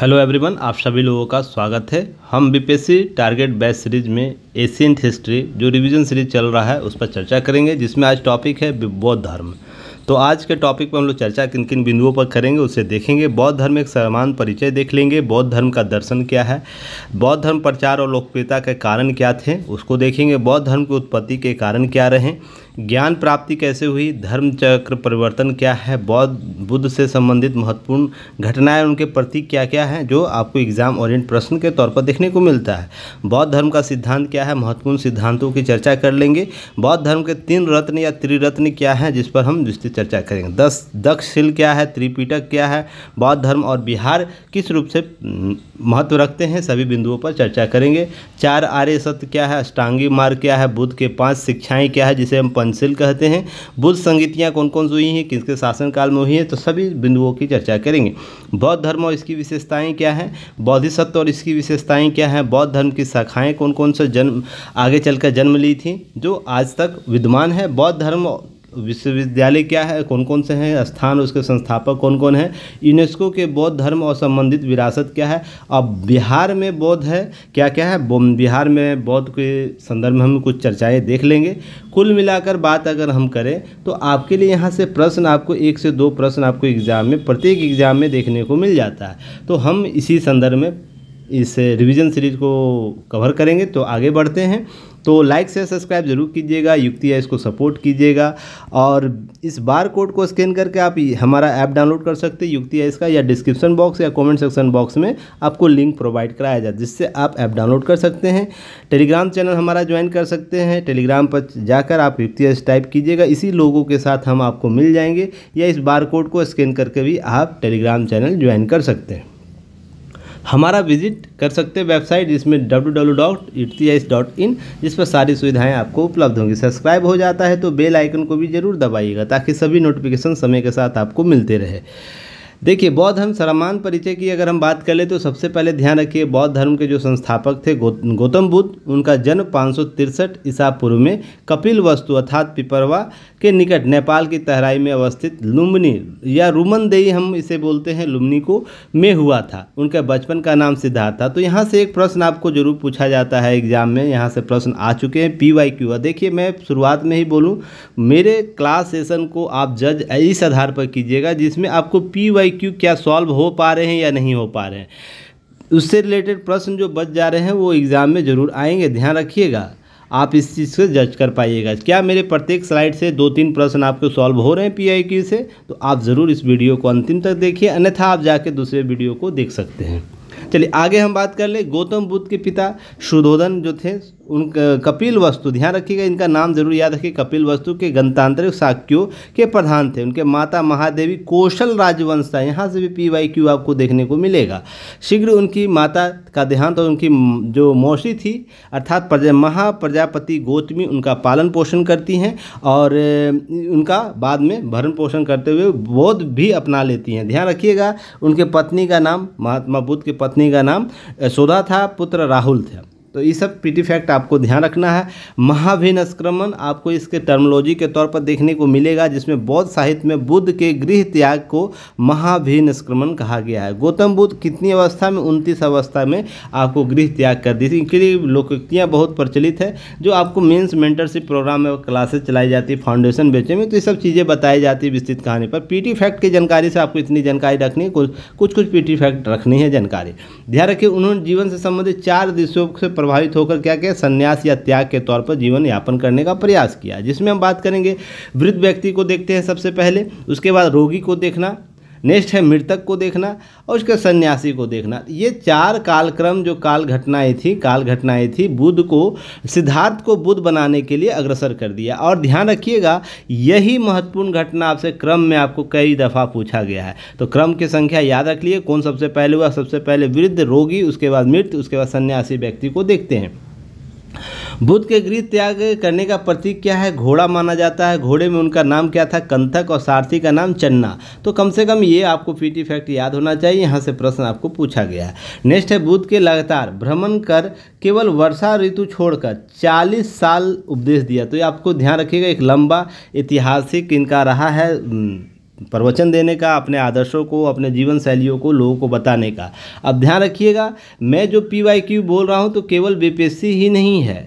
hello everyone आप सभी लोगों का स्वागत है हम बीपीएससी टारगेट बैच सीरीज में एशियंट हिस्ट्री जो रिवीजन सीरीज चल रहा है उस पर चर्चा करेंगे जिसमें आज टॉपिक है बौद्ध धर्म तो आज के टॉपिक पर हम लोग चर्चा किन किन बिंदुओं पर करेंगे उसे देखेंगे बौद्ध धर्म एक समान परिचय देख लेंगे बौद्ध धर्म का दर्शन क्या है बौद्ध धर्म प्रचार और लोकप्रियता के कारण क्या थे उसको देखेंगे बौद्ध धर्म की उत्पत्ति के कारण क्या रहे ज्ञान प्राप्ति कैसे हुई धर्म चक्र परिवर्तन क्या है बौद्ध बुद्ध से संबंधित महत्वपूर्ण घटनाएं उनके प्रतीक क्या क्या हैं जो आपको एग्जाम ओरिएंट प्रश्न के तौर पर देखने को मिलता है बौद्ध धर्म का सिद्धांत क्या है महत्वपूर्ण सिद्धांतों की चर्चा कर लेंगे बौद्ध धर्म के तीन रत्न या त्रिरत्न क्या हैं जिस पर हम विस्तृत चर्चा करेंगे दस दक्षशिल क्या है त्रिपीटक क्या है बौद्ध धर्म और बिहार किस रूप से हम्म, महत्व रखते हैं सभी बिंदुओं पर चर्चा करेंगे चार आर्य सत्य क्या है अष्टांगी मार्ग क्या है बुद्ध के पाँच शिक्षाएँ क्या है जिसे हम कंसिल कहते हैं बुद्ध संगीतियाँ कौन कौन सी हुई हैं किसके शासनकाल में हुई हैं तो सभी बिंदुओं की चर्चा करेंगे बौद्ध धर्म और इसकी विशेषताएँ क्या हैं बौद्धिसत्व और इसकी विशेषताएँ क्या हैं बौद्ध धर्म की शाखाएँ कौन कौन से जन्म आगे चलकर जन्म ली थी जो आज तक विद्यमान है बौद्ध धर्म विश्वविद्यालय क्या है कौन कौन से हैं स्थान उसके संस्थापक कौन कौन हैं यूनेस्को के बौद्ध धर्म और संबंधित विरासत क्या है अब बिहार में बौद्ध है क्या क्या है बिहार में बौद्ध के संदर्भ में हम कुछ चर्चाएं देख लेंगे कुल मिलाकर बात अगर हम करें तो आपके लिए यहाँ से प्रश्न आपको एक से दो प्रश्न आपको एग्ज़ाम में प्रत्येक एग्ज़ाम में देखने को मिल जाता है तो हम इसी संदर्भ में इस रिविज़न सीरीज को कवर करेंगे तो आगे बढ़ते हैं तो लाइक से सब्सक्राइब जरूर कीजिएगा युक्ति है इसको सपोर्ट कीजिएगा और इस बार कोड को स्कैन करके आप हमारा ऐप डाउनलोड कर सकते हैं युक्ति है इसका या डिस्क्रिप्शन बॉक्स या कमेंट सेक्शन बॉक्स में आपको लिंक प्रोवाइड कराया जाए जिससे आप ऐप डाउनलोड कर सकते हैं टेलीग्राम चैनल हमारा ज्वाइन कर सकते हैं टेलीग्राम पर जाकर आप युक्ति टाइप कीजिएगा इसी लोगों के साथ हम आपको मिल जाएंगे या इस बार कोड को स्कैन करके भी आप टेलीग्राम चैनल ज्वाइन कर सकते हैं हमारा विजिट कर सकते हैं वेबसाइट जिसमें W W dot dot dot in जिस पर सारी सुविधाएं आपको उपलब्ध होंगी सब्सक्राइब हो जाता है तो बेल आइकन को भी ज़रूर दबाइएगा ताकि सभी नोटिफिकेशन समय के साथ आपको मिलते रहे देखिए बौद्ध धर्म सरमान परिचय की अगर हम बात कर ले तो सबसे पहले ध्यान रखिए बौद्ध धर्म के जो संस्थापक थे गौतम गौतम बुद्ध उनका जन्म पाँच ईसा पूर्व में कपिल वस्तु अर्थात पिपरवा के निकट नेपाल की तहराई में अवस्थित लुम्बनी या रुमन देई हम इसे बोलते हैं लुम्बनी को में हुआ था उनका बचपन का नाम सिद्धार्थ था तो यहाँ से एक प्रश्न आपको जरूर पूछा जाता है एग्जाम में यहाँ से प्रश्न आ चुके हैं पी वाई क्यू देखिए मैं शुरुआत में ही बोलूँ मेरे क्लास सेशन को आप जज इस आधार पर कीजिएगा जिसमें आपको पी वाई पे क्या सॉल्व हो पा रहे हैं या नहीं हो पा रहे हैं उससे रिलेटेड प्रश्न जो बच जा रहे हैं वो एग्ज़ाम में ज़रूर आएंगे ध्यान रखिएगा आप इस चीज़ को जज कर पाइएगा क्या मेरे प्रत्येक स्लाइड से दो तीन प्रश्न आपके सॉल्व हो रहे हैं पी से तो आप ज़रूर इस वीडियो को अंतिम तक देखिए अन्यथा आप जाके दूसरे वीडियो को देख सकते हैं चलिए आगे हम बात कर ले गौतम बुद्ध के पिता शुद्धोधन जो थे उन कपिल वस्तु ध्यान रखिएगा इनका नाम जरूर याद रखिए कपिल वस्तु के गणतांत्रिक शाक्यों के प्रधान थे उनके माता महादेवी कौशल राजवंश था यहाँ से भी पी वाई क्यू आपको देखने को मिलेगा शीघ्र उनकी माता का देहांत और उनकी जो मौसी थी अर्थात प्रजा महा प्रजापति गोतमी उनका पालन पोषण करती हैं और उनका बाद में भरण पोषण करते हुए बोध भी अपना लेती हैं ध्यान रखिएगा उनके पत्नी का नाम महात्मा बुद्ध की पत्नी का नाम सोधा था पुत्र राहुल था तो ये सब पीटी फैक्ट आपको ध्यान रखना है महाभिनस्क्रमण आपको इसके टर्मोलॉजी के तौर पर देखने को मिलेगा जिसमें बौद्ध साहित्य में बुद्ध के गृह त्याग को महाभिनस्क्रमण कहा गया है गौतम बुद्ध कितनी अवस्था में उनतीस अवस्था में आपको गृह त्याग कर दी थी इनके लिए लोकोक्तियाँ बहुत प्रचलित है जो आपको मेन्स मेंटरशिप प्रोग्राम में क्लासेज चलाई जाती है फाउंडेशन बेचे में तो ये सब चीज़ें बताई जाती है विस्तृत कहानी पर पीटी फैक्ट की जानकारी से आपको इतनी जानकारी रखनी है कुछ कुछ कुछ पीटी फैक्ट रखनी है जानकारी ध्यान रखिए उन्होंने जीवन से संबंधित चार दिशों से प्रभावित होकर क्या किया संन्यास या त्याग के तौर पर जीवन यापन करने का प्रयास किया जिसमें हम बात करेंगे वृद्ध व्यक्ति को देखते हैं सबसे पहले उसके बाद रोगी को देखना नेक्स्ट है मृतक को देखना और उसके सन्यासी को देखना ये चार कालक्रम जो काल घटनाएं थी काल घटनाएं थी बुद्ध को सिद्धार्थ को बुद्ध बनाने के लिए अग्रसर कर दिया और ध्यान रखिएगा यही महत्वपूर्ण घटना आपसे क्रम में आपको कई दफ़ा पूछा गया है तो क्रम की संख्या याद रख लिए कौन सबसे पहले हुआ सबसे पहले वृद्ध रोगी उसके बाद मृत उसके बाद सन्यासी व्यक्ति को देखते हैं बुद्ध के गृह त्याग करने का प्रतीक क्या है घोड़ा माना जाता है घोड़े में उनका नाम क्या था कंथक और सारथी का नाम चन्ना तो कम से कम ये आपको पीटी फैक्ट याद होना चाहिए यहाँ से प्रश्न आपको पूछा गया है नेक्स्ट है बुद्ध के लगातार भ्रमण कर केवल वर्षा ऋतु छोड़कर 40 साल उपदेश दिया तो ये आपको ध्यान रखिएगा एक लंबा ऐतिहासिक इनका रहा है प्रवचन देने का अपने आदर्शों को अपने जीवन शैलियों को लोगों को बताने का अब ध्यान रखिएगा मैं जो पी वाई क्यू बोल रहा हूँ तो केवल बी ही नहीं है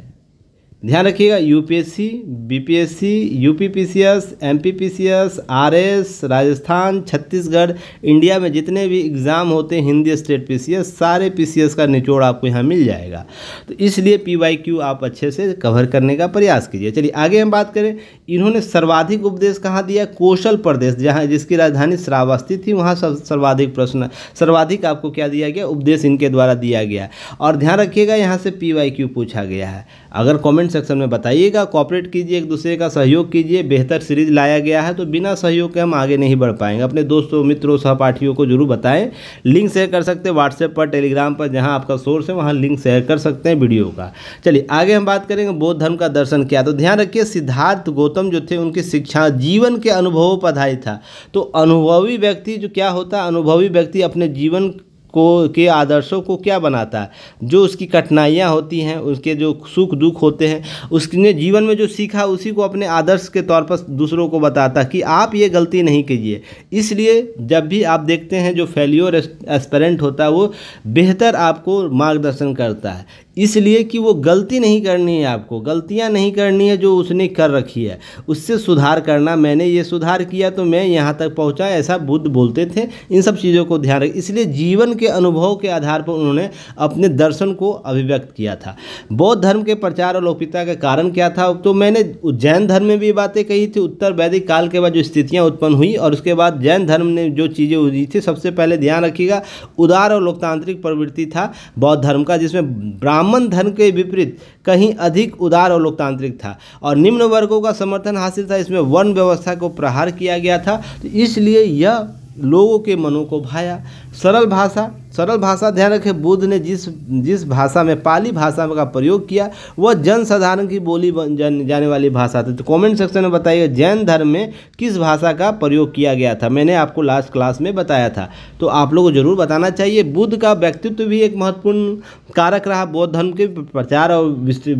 ध्यान रखिएगा UPSC BPSC UPPCS MPPCS RS Rajasthan Chhattisgarh India में जितने भी एग्ज़ाम होते हैं हिंदी स्टेट पीसीएस सारे पीसीएस का निचोड़ आपको यहाँ मिल जाएगा तो इसलिए पीवाईक्यू आप अच्छे से कवर करने का प्रयास कीजिए चलिए आगे हम बात करें इन्होंने सर्वाधिक उपदेश कहाँ दिया कौशल प्रदेश जहाँ जिसकी राजधानी श्रावस्ती थी वहाँ सर्वाधिक प्रश्न सर्वाधिक आपको क्या दिया गया उपदेश इनके द्वारा दिया गया और ध्यान रखिएगा यहाँ से पी पूछा गया है अगर कमेंट सेक्शन में बताइएगा कॉपरेट कीजिए एक दूसरे का सहयोग कीजिए बेहतर सीरीज लाया गया है तो बिना सहयोग के हम आगे नहीं बढ़ पाएंगे अपने दोस्तों मित्रों सहपाठियों को जरूर बताएं लिंक शेयर कर सकते हैं व्हाट्सएप पर टेलीग्राम पर जहाँ आपका सोर्स है वहाँ लिंक शेयर कर सकते हैं वीडियो का चलिए आगे हम बात करेंगे बौद्ध धर्म का दर्शन किया तो ध्यान रखिए सिद्धार्थ गौतम जो थे उनकी शिक्षा जीवन के अनुभवों पर आधारित था तो अनुभवी व्यक्ति जो क्या होता है अनुभवी व्यक्ति अपने जीवन को के आदर्शों को क्या बनाता है जो उसकी कठिनाइयाँ होती हैं उसके जो सुख दुख होते हैं उसने जीवन में जो सीखा उसी को अपने आदर्श के तौर पर दूसरों को बताता कि आप ये गलती नहीं कीजिए इसलिए जब भी आप देखते हैं जो फेल्योर एस्पेरेंट होता है वो बेहतर आपको मार्गदर्शन करता है इसलिए कि वो गलती नहीं करनी है आपको गलतियां नहीं करनी है जो उसने कर रखी है उससे सुधार करना मैंने ये सुधार किया तो मैं यहाँ तक पहुँचा ऐसा बुद्ध बोलते थे इन सब चीज़ों को ध्यान रख इसलिए जीवन के अनुभव के आधार पर उन्होंने अपने दर्शन को अभिव्यक्त किया था बौद्ध धर्म के प्रचार और लोकप्रियता का कारण क्या था तो मैंने जैन धर्म में भी बातें कही थी उत्तर वैदिक काल के बाद जो स्थितियाँ उत्पन्न हुई और उसके बाद जैन धर्म ने जो चीज़ें उजी थी सबसे पहले ध्यान रखिएगा उदार और लोकतांत्रिक प्रवृत्ति था बौद्ध धर्म का जिसमें ब्राह्मण ब्राह्मण धर्म के विपरीत कहीं अधिक उदार और लोकतांत्रिक था और निम्न वर्गों का समर्थन हासिल था इसमें वर्ण व्यवस्था को प्रहार किया गया था तो इसलिए यह लोगों के मनों को भाया सरल भाषा सरल भाषा ध्यान रखें बुद्ध ने जिस जिस भाषा में पाली भाषा का प्रयोग किया वह जनसाधारण की बोली जन, जाने वाली भाषा थी तो कमेंट सेक्शन में बताइए जैन धर्म में किस भाषा का प्रयोग किया गया था मैंने आपको लास्ट क्लास में बताया था तो आप लोगों को जरूर बताना चाहिए बुद्ध का व्यक्तित्व भी एक महत्वपूर्ण कारक रहा बौद्ध धर्म के प्रचार और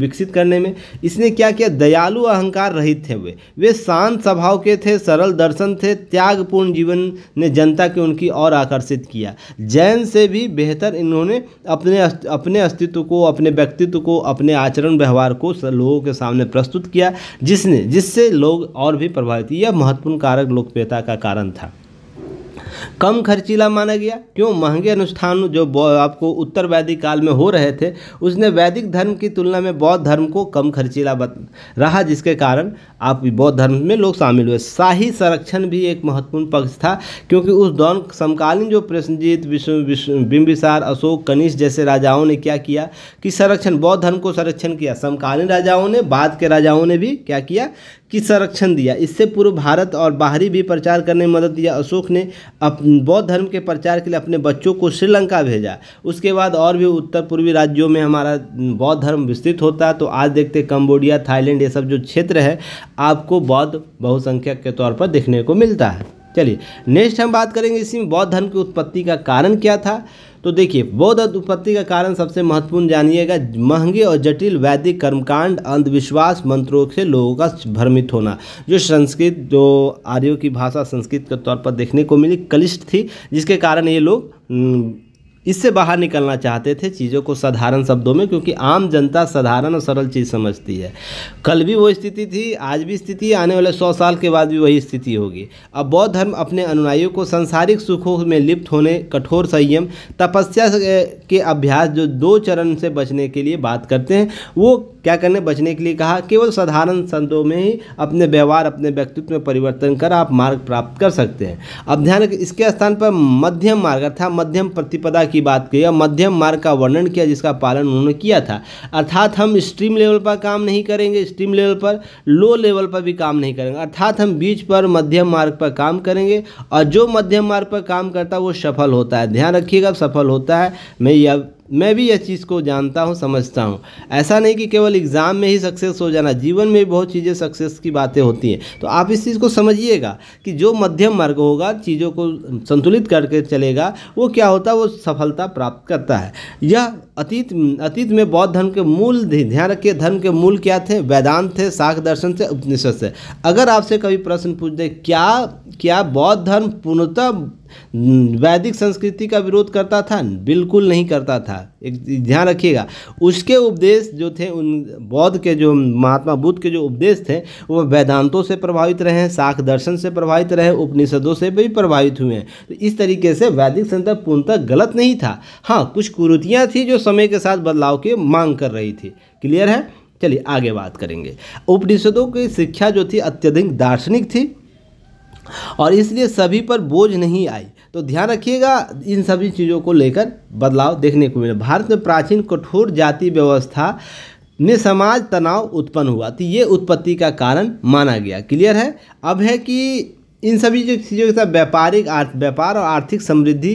विकसित करने में इसने क्या किया दयालु अहंकार रहित थे वे वे शांत स्वभाव के थे सरल दर्शन थे त्यागपूर्ण जीवन ने जनता के उनकी और आकर्षित किया जैन से भी बेहतर इन्होंने अपने अपने अस्तित्व को अपने व्यक्तित्व को अपने आचरण व्यवहार को लोगों के सामने प्रस्तुत किया जिसने जिससे लोग और भी प्रभावित यह महत्वपूर्ण कारक लोकप्रियता का कारण था कम खर्चीला माना गया क्यों महंगे अनुष्ठान जो आपको उत्तर वैदिक काल में हो रहे थे उसने वैदिक धर्म की तुलना में बौद्ध धर्म को कम खर्चीला रहा जिसके कारण आप बौद्ध धर्म में लोग शामिल हुए शाही संरक्षण भी एक महत्वपूर्ण पक्ष था क्योंकि उस दौरान समकालीन जो विश्व बिंबिसार अशोक कनिष्ठ जैसे राजाओं ने क्या किया कि संरक्षण बौद्ध धर्म को संरक्षण किया समकालीन राजाओं ने बाद के राजाओं ने भी क्या किया की संरक्षण दिया इससे पूर्व भारत और बाहरी भी प्रचार करने में मदद दिया अशोक ने बौद्ध धर्म के प्रचार के लिए अपने बच्चों को श्रीलंका भेजा उसके बाद और भी उत्तर पूर्वी राज्यों में हमारा बौद्ध धर्म विस्तृत होता है तो आज देखते कम्बोडिया थाईलैंड ये सब जो क्षेत्र है आपको बौद्ध बहुसंख्यक के तौर पर देखने को मिलता है चलिए नेक्स्ट हम बात करेंगे इसी में बौद्ध धर्म की उत्पत्ति का कारण क्या था तो देखिए बौद्ध उत्पत्ति का कारण सबसे महत्वपूर्ण जानिएगा महंगे और जटिल वैदिक कर्मकांड अंधविश्वास मंत्रों से लोगों का भ्रमित होना जो संस्कृत जो आर्यों की भाषा संस्कृत के तौर पर देखने को मिली कलिष्ट थी जिसके कारण ये लोग इससे बाहर निकलना चाहते थे चीज़ों को साधारण शब्दों में क्योंकि आम जनता साधारण और सरल चीज़ समझती है कल भी वो स्थिति थी आज भी स्थिति आने वाले सौ साल के बाद भी वही स्थिति होगी अब बौद्ध धर्म अपने अनुयायियों को सांसारिक सुखों में लिप्त होने कठोर संयम तपस्या के अभ्यास जो दो चरण से बचने के लिए बात करते हैं वो क्या करने बचने के लिए कहा केवल साधारण संतों में ही अपने व्यवहार अपने व्यक्तित्व में परिवर्तन कर आप मार्ग प्राप्त कर सकते हैं अब ध्यान इसके स्थान पर मध्यम मार्ग अर्थात मध्यम प्रतिपदा की बात की और मध्यम मार्ग का वर्णन किया जिसका पालन उन्होंने किया था अर्थात हम स्ट्रीम लेवल पर काम नहीं करेंगे स्ट्रीम लेवल पर लो लेवल पर भी काम नहीं करेंगे अर्थात हम बीच पर मध्यम मार्ग पर काम करेंगे और जो मध्यम मार्ग पर काम करता है वो सफल होता है ध्यान रखिएगा सफल होता है मैं यह मैं भी यह चीज़ को जानता हूँ समझता हूँ ऐसा नहीं कि केवल एग्ज़ाम में ही सक्सेस हो जाना जीवन में भी बहुत चीज़ें सक्सेस की बातें होती हैं तो आप इस चीज़ को समझिएगा कि जो मध्यम मार्ग होगा चीज़ों को संतुलित करके चलेगा वो क्या होता है वो सफलता प्राप्त करता है यह अतीत अतीत में बौद्ध धर्म के मूल ध्यान रखिए धर्म के मूल क्या थे वेदांत थे साख दर्शन थे उपनिषद से अगर आपसे कभी प्रश्न पूछ दे क्या क्या बौद्ध धर्म पूर्णतः वैदिक संस्कृति का विरोध करता था बिल्कुल नहीं करता था एक ध्यान रखिएगा उसके उपदेश जो थे उन बौद्ध के जो महात्मा बुद्ध के जो उपदेश थे वो वेदांतों से प्रभावित रहे हैं साख दर्शन से प्रभावित रहे उपनिषदों से भी प्रभावित हुए हैं तो इस तरीके से वैदिक संदर्भ पूर्णतः गलत नहीं था हाँ कुछ कुरुतियाँ थी जो समय के साथ बदलाव की मांग कर रही थी क्लियर है चलिए आगे बात करेंगे उपनिषदों की शिक्षा जो थी अत्यधिक दार्शनिक थी और इसलिए सभी पर बोझ नहीं आई तो ध्यान रखिएगा इन सभी चीज़ों को लेकर बदलाव देखने को मिला भारत में प्राचीन कठोर जाति व्यवस्था में समाज तनाव उत्पन्न हुआ तो ये उत्पत्ति का कारण माना गया क्लियर है अब है कि इन सभी जो चीज़ों के साथ व्यापारिक आर्थ व्यापार और आर्थिक समृद्धि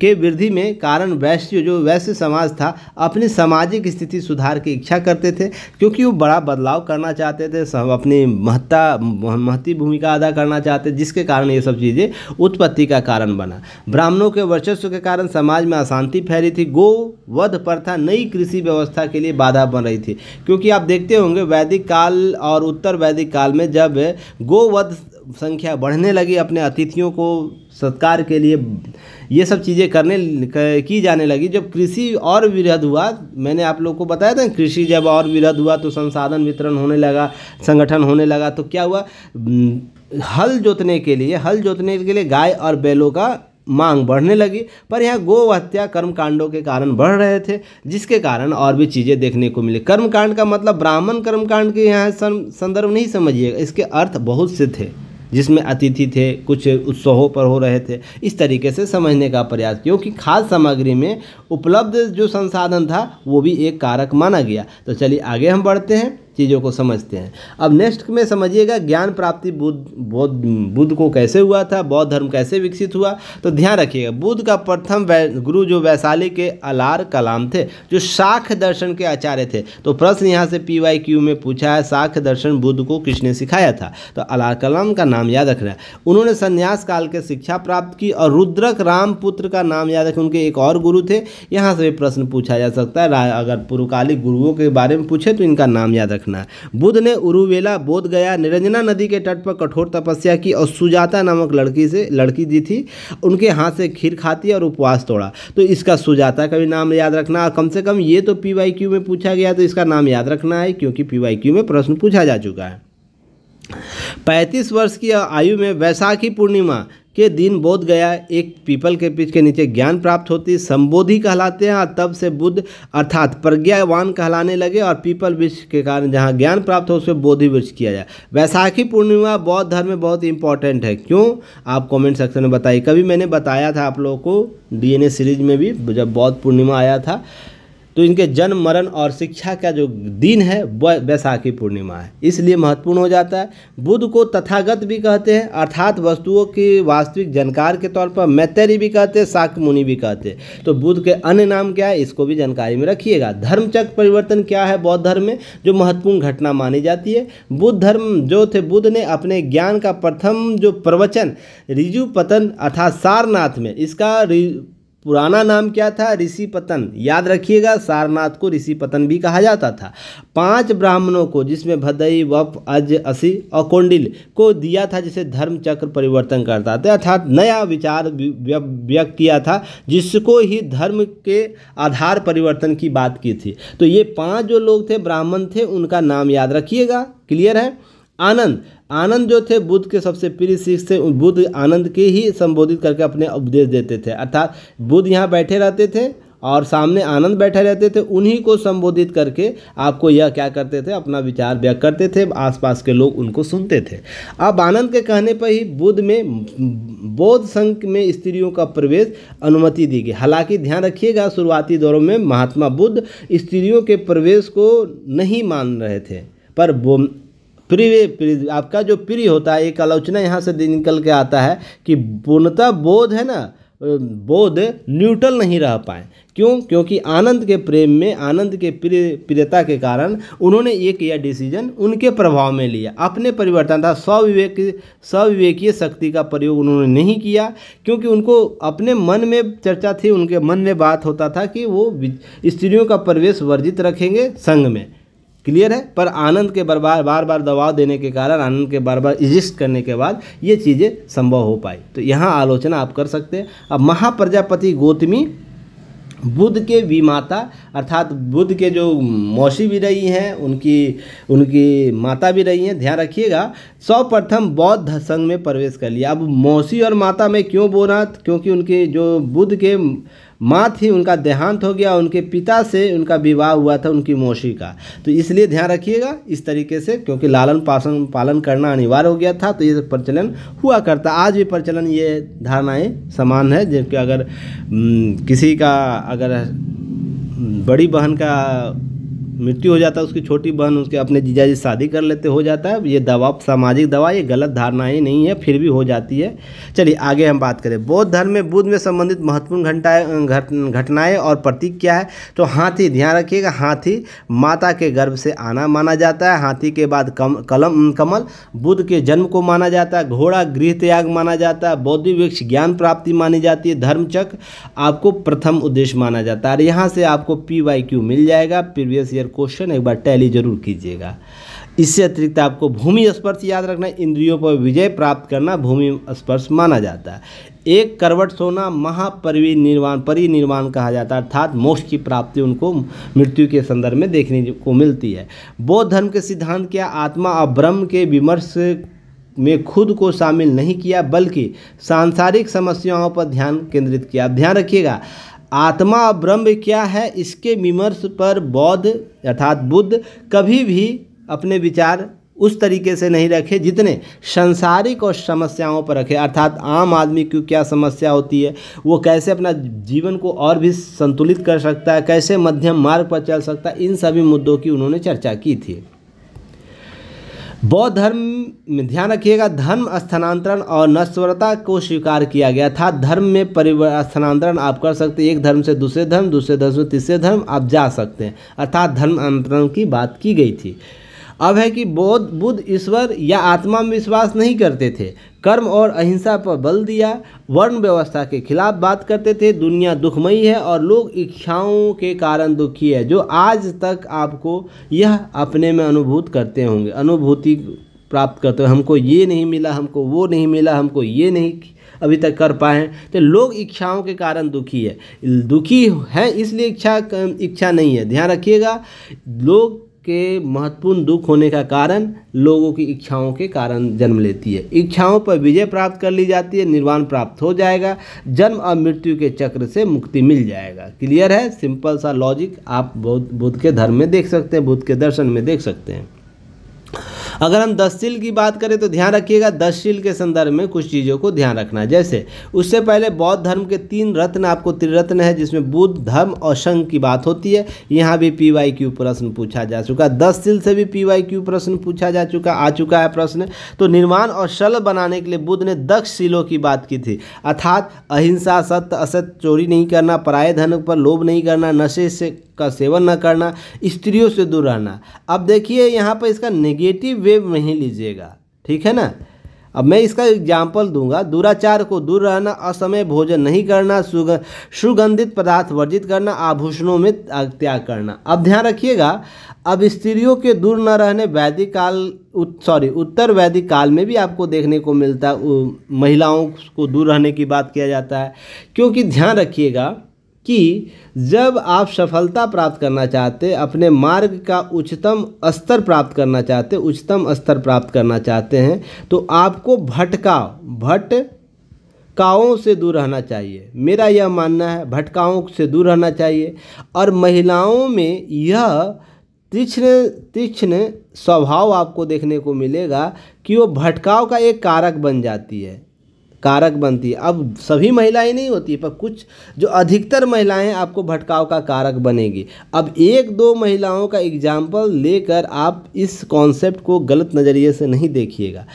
के वृद्धि में कारण वैश्य जो वैश्य समाज था अपनी सामाजिक स्थिति सुधार की इच्छा करते थे क्योंकि वो बड़ा बदलाव करना चाहते थे सब अपनी महत्ता महती भूमिका अदा करना चाहते जिसके कारण ये सब चीज़ें उत्पत्ति का कारण बना ब्राह्मणों के वर्चस्व के कारण समाज में अशांति फैली थी गो वध प्रथा नई कृषि व्यवस्था के लिए बाधा बन रही थी क्योंकि आप देखते होंगे वैदिक काल और उत्तर वैदिक काल में जब गोवध संख्या बढ़ने लगी अपने अतिथियों को सत्कार के लिए ये सब चीज़ें करने की जाने लगी जब कृषि और वृहद हुआ मैंने आप लोग को बताया था कृषि जब और वृहद हुआ तो संसाधन वितरण होने लगा संगठन होने लगा तो क्या हुआ हल जोतने के लिए हल जोतने के लिए गाय और बैलों का मांग बढ़ने लगी पर यह गो हत्या कर्मकांडों के कारण बढ़ रहे थे जिसके कारण और भी चीज़ें देखने को मिली कर्मकांड का मतलब ब्राह्मण कर्मकांड के यहाँ संदर्भ नहीं समझिएगा इसके अर्थ बहुत से थे जिसमें अतिथि थे कुछ उत्सवों पर हो रहे थे इस तरीके से समझने का प्रयास क्योंकि खाद्य सामग्री में उपलब्ध जो संसाधन था वो भी एक कारक माना गया तो चलिए आगे हम बढ़ते हैं चीज़ों को समझते हैं अब नेक्स्ट में समझिएगा ज्ञान प्राप्ति बुद्ध बौद्ध बुद्ध को कैसे हुआ था बौद्ध धर्म कैसे विकसित हुआ तो ध्यान रखिएगा बुद्ध का प्रथम गुरु जो वैशाली के अलार कलाम थे जो शाख दर्शन के आचार्य थे तो प्रश्न यहाँ से पी वाई क्यू में पूछा है शाख दर्शन बुद्ध को किसने सिखाया था तो अलार कलाम का नाम याद रखना है उन्होंने संन्यास काल के शिक्षा प्राप्त की और रुद्रक राम पुत्र का नाम याद रखें उनके एक और गुरु थे यहाँ से भी प्रश्न पूछा जा सकता है अगर पूर्वकालिक गुरुओं के बारे में पूछे तो इनका नाम याद रखना रखना बुद्ध ने उरुवेला बोध गया निरंजना नदी के तट पर कठोर तपस्या की और सुजाता नामक लड़की से लड़की जी थी उनके हाथ से खीर खाती और उपवास तोड़ा तो इसका सुजाता का भी नाम याद रखना और कम से कम ये तो पी में पूछा गया तो इसका नाम याद रखना है क्योंकि पी में प्रश्न पूछा जा चुका है पैंतीस वर्ष की आयु में वैशाखी पूर्णिमा के दिन बोध गया एक पीपल के पीछ के नीचे ज्ञान प्राप्त होती संबोधि कहलाते हैं और तब से बुद्ध अर्थात प्रज्ञावान कहलाने लगे और पीपल वृक्ष के कारण जहाँ ज्ञान प्राप्त हो उसे बोधि वृक्ष किया जाए वैसाखी पूर्णिमा बौद्ध धर्म में बहुत इंपॉर्टेंट है क्यों आप कमेंट सेक्शन में बताइए कभी मैंने बताया था आप लोगों को डी सीरीज में भी जब बौद्ध पूर्णिमा आया था तो इनके जन्म मरण और शिक्षा का जो दिन है वह बैसाखी पूर्णिमा है इसलिए महत्वपूर्ण हो जाता है बुद्ध को तथागत भी कहते हैं अर्थात वस्तुओं की वास्तविक जानकार के तौर पर मैतरी भी कहते हैं शाक मुनि भी कहते हैं तो बुद्ध के अन्य नाम क्या है इसको भी जानकारी में रखिएगा धर्मचक्र परिवर्तन क्या है बौद्ध धर्म में जो महत्वपूर्ण घटना मानी जाती है बुद्ध धर्म जो थे बुद्ध ने अपने ज्ञान का प्रथम जो प्रवचन रिजुपतन अर्थात सारनाथ में इसका पुराना नाम क्या था ऋषि पतन याद रखिएगा सारनाथ को ऋषि पतन भी कहा जाता था पांच ब्राह्मणों को जिसमें भदई वप अज असी और कोंडिल को दिया था जिसे धर्म चक्र परिवर्तन करता था अर्थात नया विचार व्यक्त किया था जिसको ही धर्म के आधार परिवर्तन की बात की थी तो ये पांच जो लोग थे ब्राह्मण थे उनका नाम याद रखिएगा क्लियर है आनंद आनंद जो थे बुद्ध के सबसे प्रिय शिष्य थे बुद्ध आनंद के ही संबोधित करके अपने उपदेश देते थे अर्थात बुद्ध यहाँ बैठे रहते थे और सामने आनंद बैठे रहते थे उन्हीं को संबोधित करके आपको यह क्या करते थे अपना विचार व्यक्त करते थे आसपास के लोग उनको सुनते थे अब आनंद के कहने पर ही बुद्ध में बौद्ध संघ में स्त्रियों का प्रवेश अनुमति दी गई हालांकि ध्यान रखिएगा शुरुआती दौरों में महात्मा बुद्ध स्त्रियों के प्रवेश को नहीं मान रहे थे पर प्रिय प्रिय आपका जो प्रिय होता है एक आलोचना यहाँ से निकल के आता है कि पूर्णता बोध है ना बोध न्यूट्रल नहीं रह पाए क्यों क्योंकि आनंद के प्रेम में आनंद के प्रिय प्रियता के कारण उन्होंने ये किया डिसीजन उनके प्रभाव में लिया अपने परिवर्तन था स्विवेक स्विवेकीय शक्ति का प्रयोग उन्होंने नहीं किया क्योंकि उनको अपने मन में चर्चा थी उनके मन में बात होता था कि वो स्त्रियों का प्रवेश वर्जित रखेंगे संघ में क्लियर है पर आनंद के बार बार बार दबाव देने के कारण आनंद के बार बार एग्जिस्ट करने के बाद ये चीज़ें संभव हो पाई तो यहाँ आलोचना आप कर सकते हैं अब महाप्रजापति गौतमी बुद्ध के विमाता अर्थात बुद्ध के जो मौसी भी रही हैं उनकी उनकी माता भी रही हैं ध्यान रखिएगा सर्वप्रथम बौद्ध संघ में प्रवेश कर लिया अब मौसी और माता में क्यों बोल रहा क्योंकि उनके जो बुद्ध के माँ थी उनका देहांत हो गया उनके पिता से उनका विवाह हुआ था उनकी मौसी का तो इसलिए ध्यान रखिएगा इस तरीके से क्योंकि लालन पासन पालन करना अनिवार्य हो गया था तो ये प्रचलन हुआ करता आज भी प्रचलन ये धारणाएँ समान है जबकि अगर किसी का अगर बड़ी बहन का मृत्यु हो जाता है उसकी छोटी बहन उसके अपने जीजा जी शादी कर लेते हो जाता है ये दवा सामाजिक दवा ये गलत धारणा ही नहीं है फिर भी हो जाती है चलिए आगे हम बात करें बौद्ध धर्म में बुद्ध में संबंधित महत्वपूर्ण घंटाएँ घट घटनाएँ और प्रतीक क्या है तो हाथी ध्यान रखिएगा हाथी माता के गर्भ से आना माना जाता है हाथी के बाद कम कलम कमल बुद्ध के जन्म को माना जाता है घोड़ा गृह त्याग माना जाता है बौद्ध वृक्ष ज्ञान प्राप्ति मानी जाती है धर्मचक्र आपको प्रथम उद्देश्य माना जाता है और यहाँ से आपको पी वाई क्यू मिल जाएगा प्रीवियस ईयर रिलेटेड क्वेश्चन एक बार टैली जरूर कीजिएगा इससे अतिरिक्त आपको भूमि स्पर्श याद रखना इंद्रियों पर विजय प्राप्त करना भूमि स्पर्श माना जाता है एक करवट सोना निर्वाण परिनिर्वाण कहा जाता है अर्थात मोक्ष की प्राप्ति उनको मृत्यु के संदर्भ में देखने को मिलती है बौद्ध धर्म के सिद्धांत क्या आत्मा और ब्रह्म के विमर्श में खुद को शामिल नहीं किया बल्कि सांसारिक समस्याओं पर ध्यान केंद्रित किया ध्यान रखिएगा आत्मा ब्रह्म क्या है इसके विमर्श पर बौद्ध अर्थात बुद्ध कभी भी अपने विचार उस तरीके से नहीं रखे जितने संसारिक और समस्याओं पर रखे अर्थात आम आदमी की क्या समस्या होती है वो कैसे अपना जीवन को और भी संतुलित कर सकता है कैसे मध्यम मार्ग पर चल सकता है इन सभी मुद्दों की उन्होंने चर्चा की थी बौद्ध धर्म में ध्यान रखिएगा धर्म स्थानांतरण और नश्वरता को स्वीकार किया गया था धर्म में परिवर्तन स्थानांतरण आप कर सकते हैं एक धर्म से दूसरे धर्म दूसरे धर्म से तीसरे धर्म आप जा सकते हैं अर्थात धर्म अंतरण की बात की गई थी अब है कि बौद्ध बुद्ध ईश्वर या आत्मा में विश्वास नहीं करते थे कर्म और अहिंसा पर बल दिया वर्ण व्यवस्था के खिलाफ बात करते थे दुनिया दुखमयी है और लोग इच्छाओं के कारण दुखी है जो आज तक आपको यह अपने में अनुभूत करते होंगे अनुभूति प्राप्त करते हो हमको ये नहीं मिला हमको वो नहीं मिला हमको ये नहीं अभी तक कर पाए तो लोग इच्छाओं के कारण दुखी है दुखी है इसलिए इच्छा इच्छा नहीं है ध्यान रखिएगा लोग के महत्वपूर्ण दुख होने का कारण लोगों की इच्छाओं के कारण जन्म लेती है इच्छाओं पर विजय प्राप्त कर ली जाती है निर्वाण प्राप्त हो जाएगा जन्म और मृत्यु के चक्र से मुक्ति मिल जाएगा क्लियर है सिंपल सा लॉजिक आप बुद्ध बुद्ध के धर्म में देख सकते हैं बुद्ध के दर्शन में देख सकते हैं अगर हम दस सील की बात करें तो ध्यान रखिएगा दस सील के संदर्भ में कुछ चीज़ों को ध्यान रखना जैसे उससे पहले बौद्ध धर्म के तीन रत्न आपको त्रिरत्न है जिसमें बुद्ध धर्म और संघ की बात होती है यहाँ भी पी वाई क्यू प्रश्न पूछा जा चुका दस सील से भी पी वाई क्यू प्रश्न पूछा जा चुका आ चुका है प्रश्न तो निर्माण और शल बनाने के लिए बुद्ध ने दक्ष की बात की थी अर्थात अहिंसा सत्य असत्य चोरी नहीं करना पराय धन पर लोभ नहीं करना नशे से का सेवन न करना स्त्रियों से दूर रहना अब देखिए यहाँ पर इसका नेगेटिव वेव में ही लीजिएगा ठीक है ना अब मैं इसका एग्जाम्पल दूंगा दुराचार को दूर रहना असमय भोजन नहीं करना सुग सुगंधित पदार्थ वर्जित करना आभूषणों में त्याग करना अब ध्यान रखिएगा अब स्त्रियों के दूर न रहने वैदिक काल सॉरी उत्तर वैदिक काल में भी आपको देखने को मिलता है महिलाओं को दूर रहने की बात किया जाता है क्योंकि ध्यान रखिएगा कि जब आप सफलता प्राप्त करना चाहते अपने मार्ग का उच्चतम स्तर प्राप्त करना चाहते उच्चतम स्तर प्राप्त करना चाहते हैं तो आपको भटकाव भट काओं से दूर रहना चाहिए मेरा यह मानना है भटकाओं से दूर रहना चाहिए और महिलाओं में यह तीक्ष्ण तीक्ष्ण स्वभाव आपको देखने को मिलेगा कि वो भटकाव का एक कारक बन जाती है कारक बनती है अब सभी महिलाएं नहीं होती पर कुछ जो अधिकतर महिलाएं आपको भटकाव का कारक बनेगी अब एक दो महिलाओं का एग्जाम्पल लेकर आप इस कॉन्सेप्ट को गलत नज़रिए से नहीं देखिएगा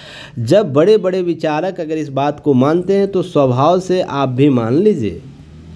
जब बड़े बड़े विचारक अगर इस बात को मानते हैं तो स्वभाव से आप भी मान लीजिए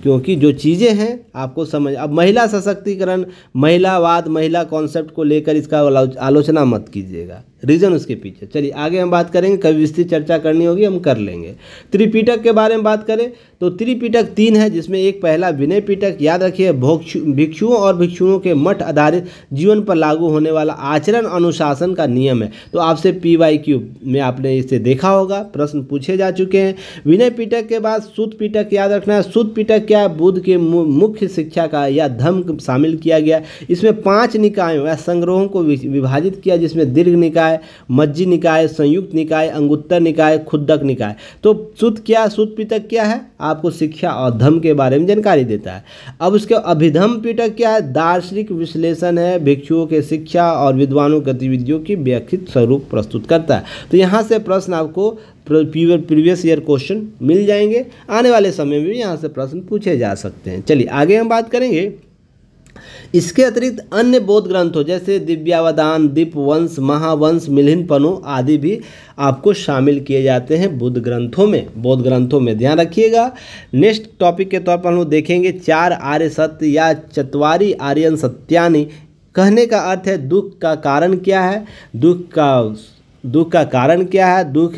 क्योंकि जो चीज़ें हैं आपको समझ अब महिला सशक्तिकरण महिलावाद महिला कॉन्सेप्ट को लेकर इसका आलोचना मत कीजिएगा रीज़न उसके पीछे चलिए आगे हम बात करेंगे कभी विस्तृत चर्चा करनी होगी हम कर लेंगे त्रिपीटक के बारे में बात करें तो त्रिपीटक तीन है जिसमें एक पहला विनय पीटक याद रखिए भोक्षु भिक्षुओं और भिक्षुओं के मठ आधारित जीवन पर लागू होने वाला आचरण अनुशासन का नियम है तो आपसे पी वाई क्यू में आपने इसे देखा होगा प्रश्न पूछे जा चुके हैं विनय पीटक के बाद सुत पीटक याद रखना है सुत पीटक क्या बुद्ध के मुख्य शिक्षा का या धर्म शामिल किया गया इसमें पाँच निकायों या संग्रहों को विभाजित किया जिसमें दीर्घ निकाय निकाय मज्जी निकाय संयुक्त निकाय अंगुत्तर निकाय खुदक निकाय तो सुत क्या सुत पीटक क्या है आपको शिक्षा और धम के बारे में जानकारी देता है अब उसके अभिधम पीटक क्या है दार्शनिक विश्लेषण है भिक्षुओं के शिक्षा और विद्वानों गतिविधियों की व्याख्यित स्वरूप प्रस्तुत करता है तो यहाँ से प्रश्न आपको प्रीवियस ईयर क्वेश्चन मिल जाएंगे आने वाले समय में भी यहाँ से प्रश्न पूछे जा सकते हैं चलिए आगे हम बात करेंगे इसके अतिरिक्त अन्य बौद्ध ग्रंथों जैसे दिव्यावदान दीपवंश महावंश मिलिन पनु आदि भी आपको शामिल किए जाते हैं बुद्ध ग्रंथों में बौद्ध ग्रंथों में ध्यान रखिएगा नेक्स्ट टॉपिक के तौर पर हम देखेंगे चार आर्य सत्य या चतवारी आर्यन सत्यानी कहने का अर्थ है दुख का कारण क्या है दुख का दुख का कारण क्या है दुख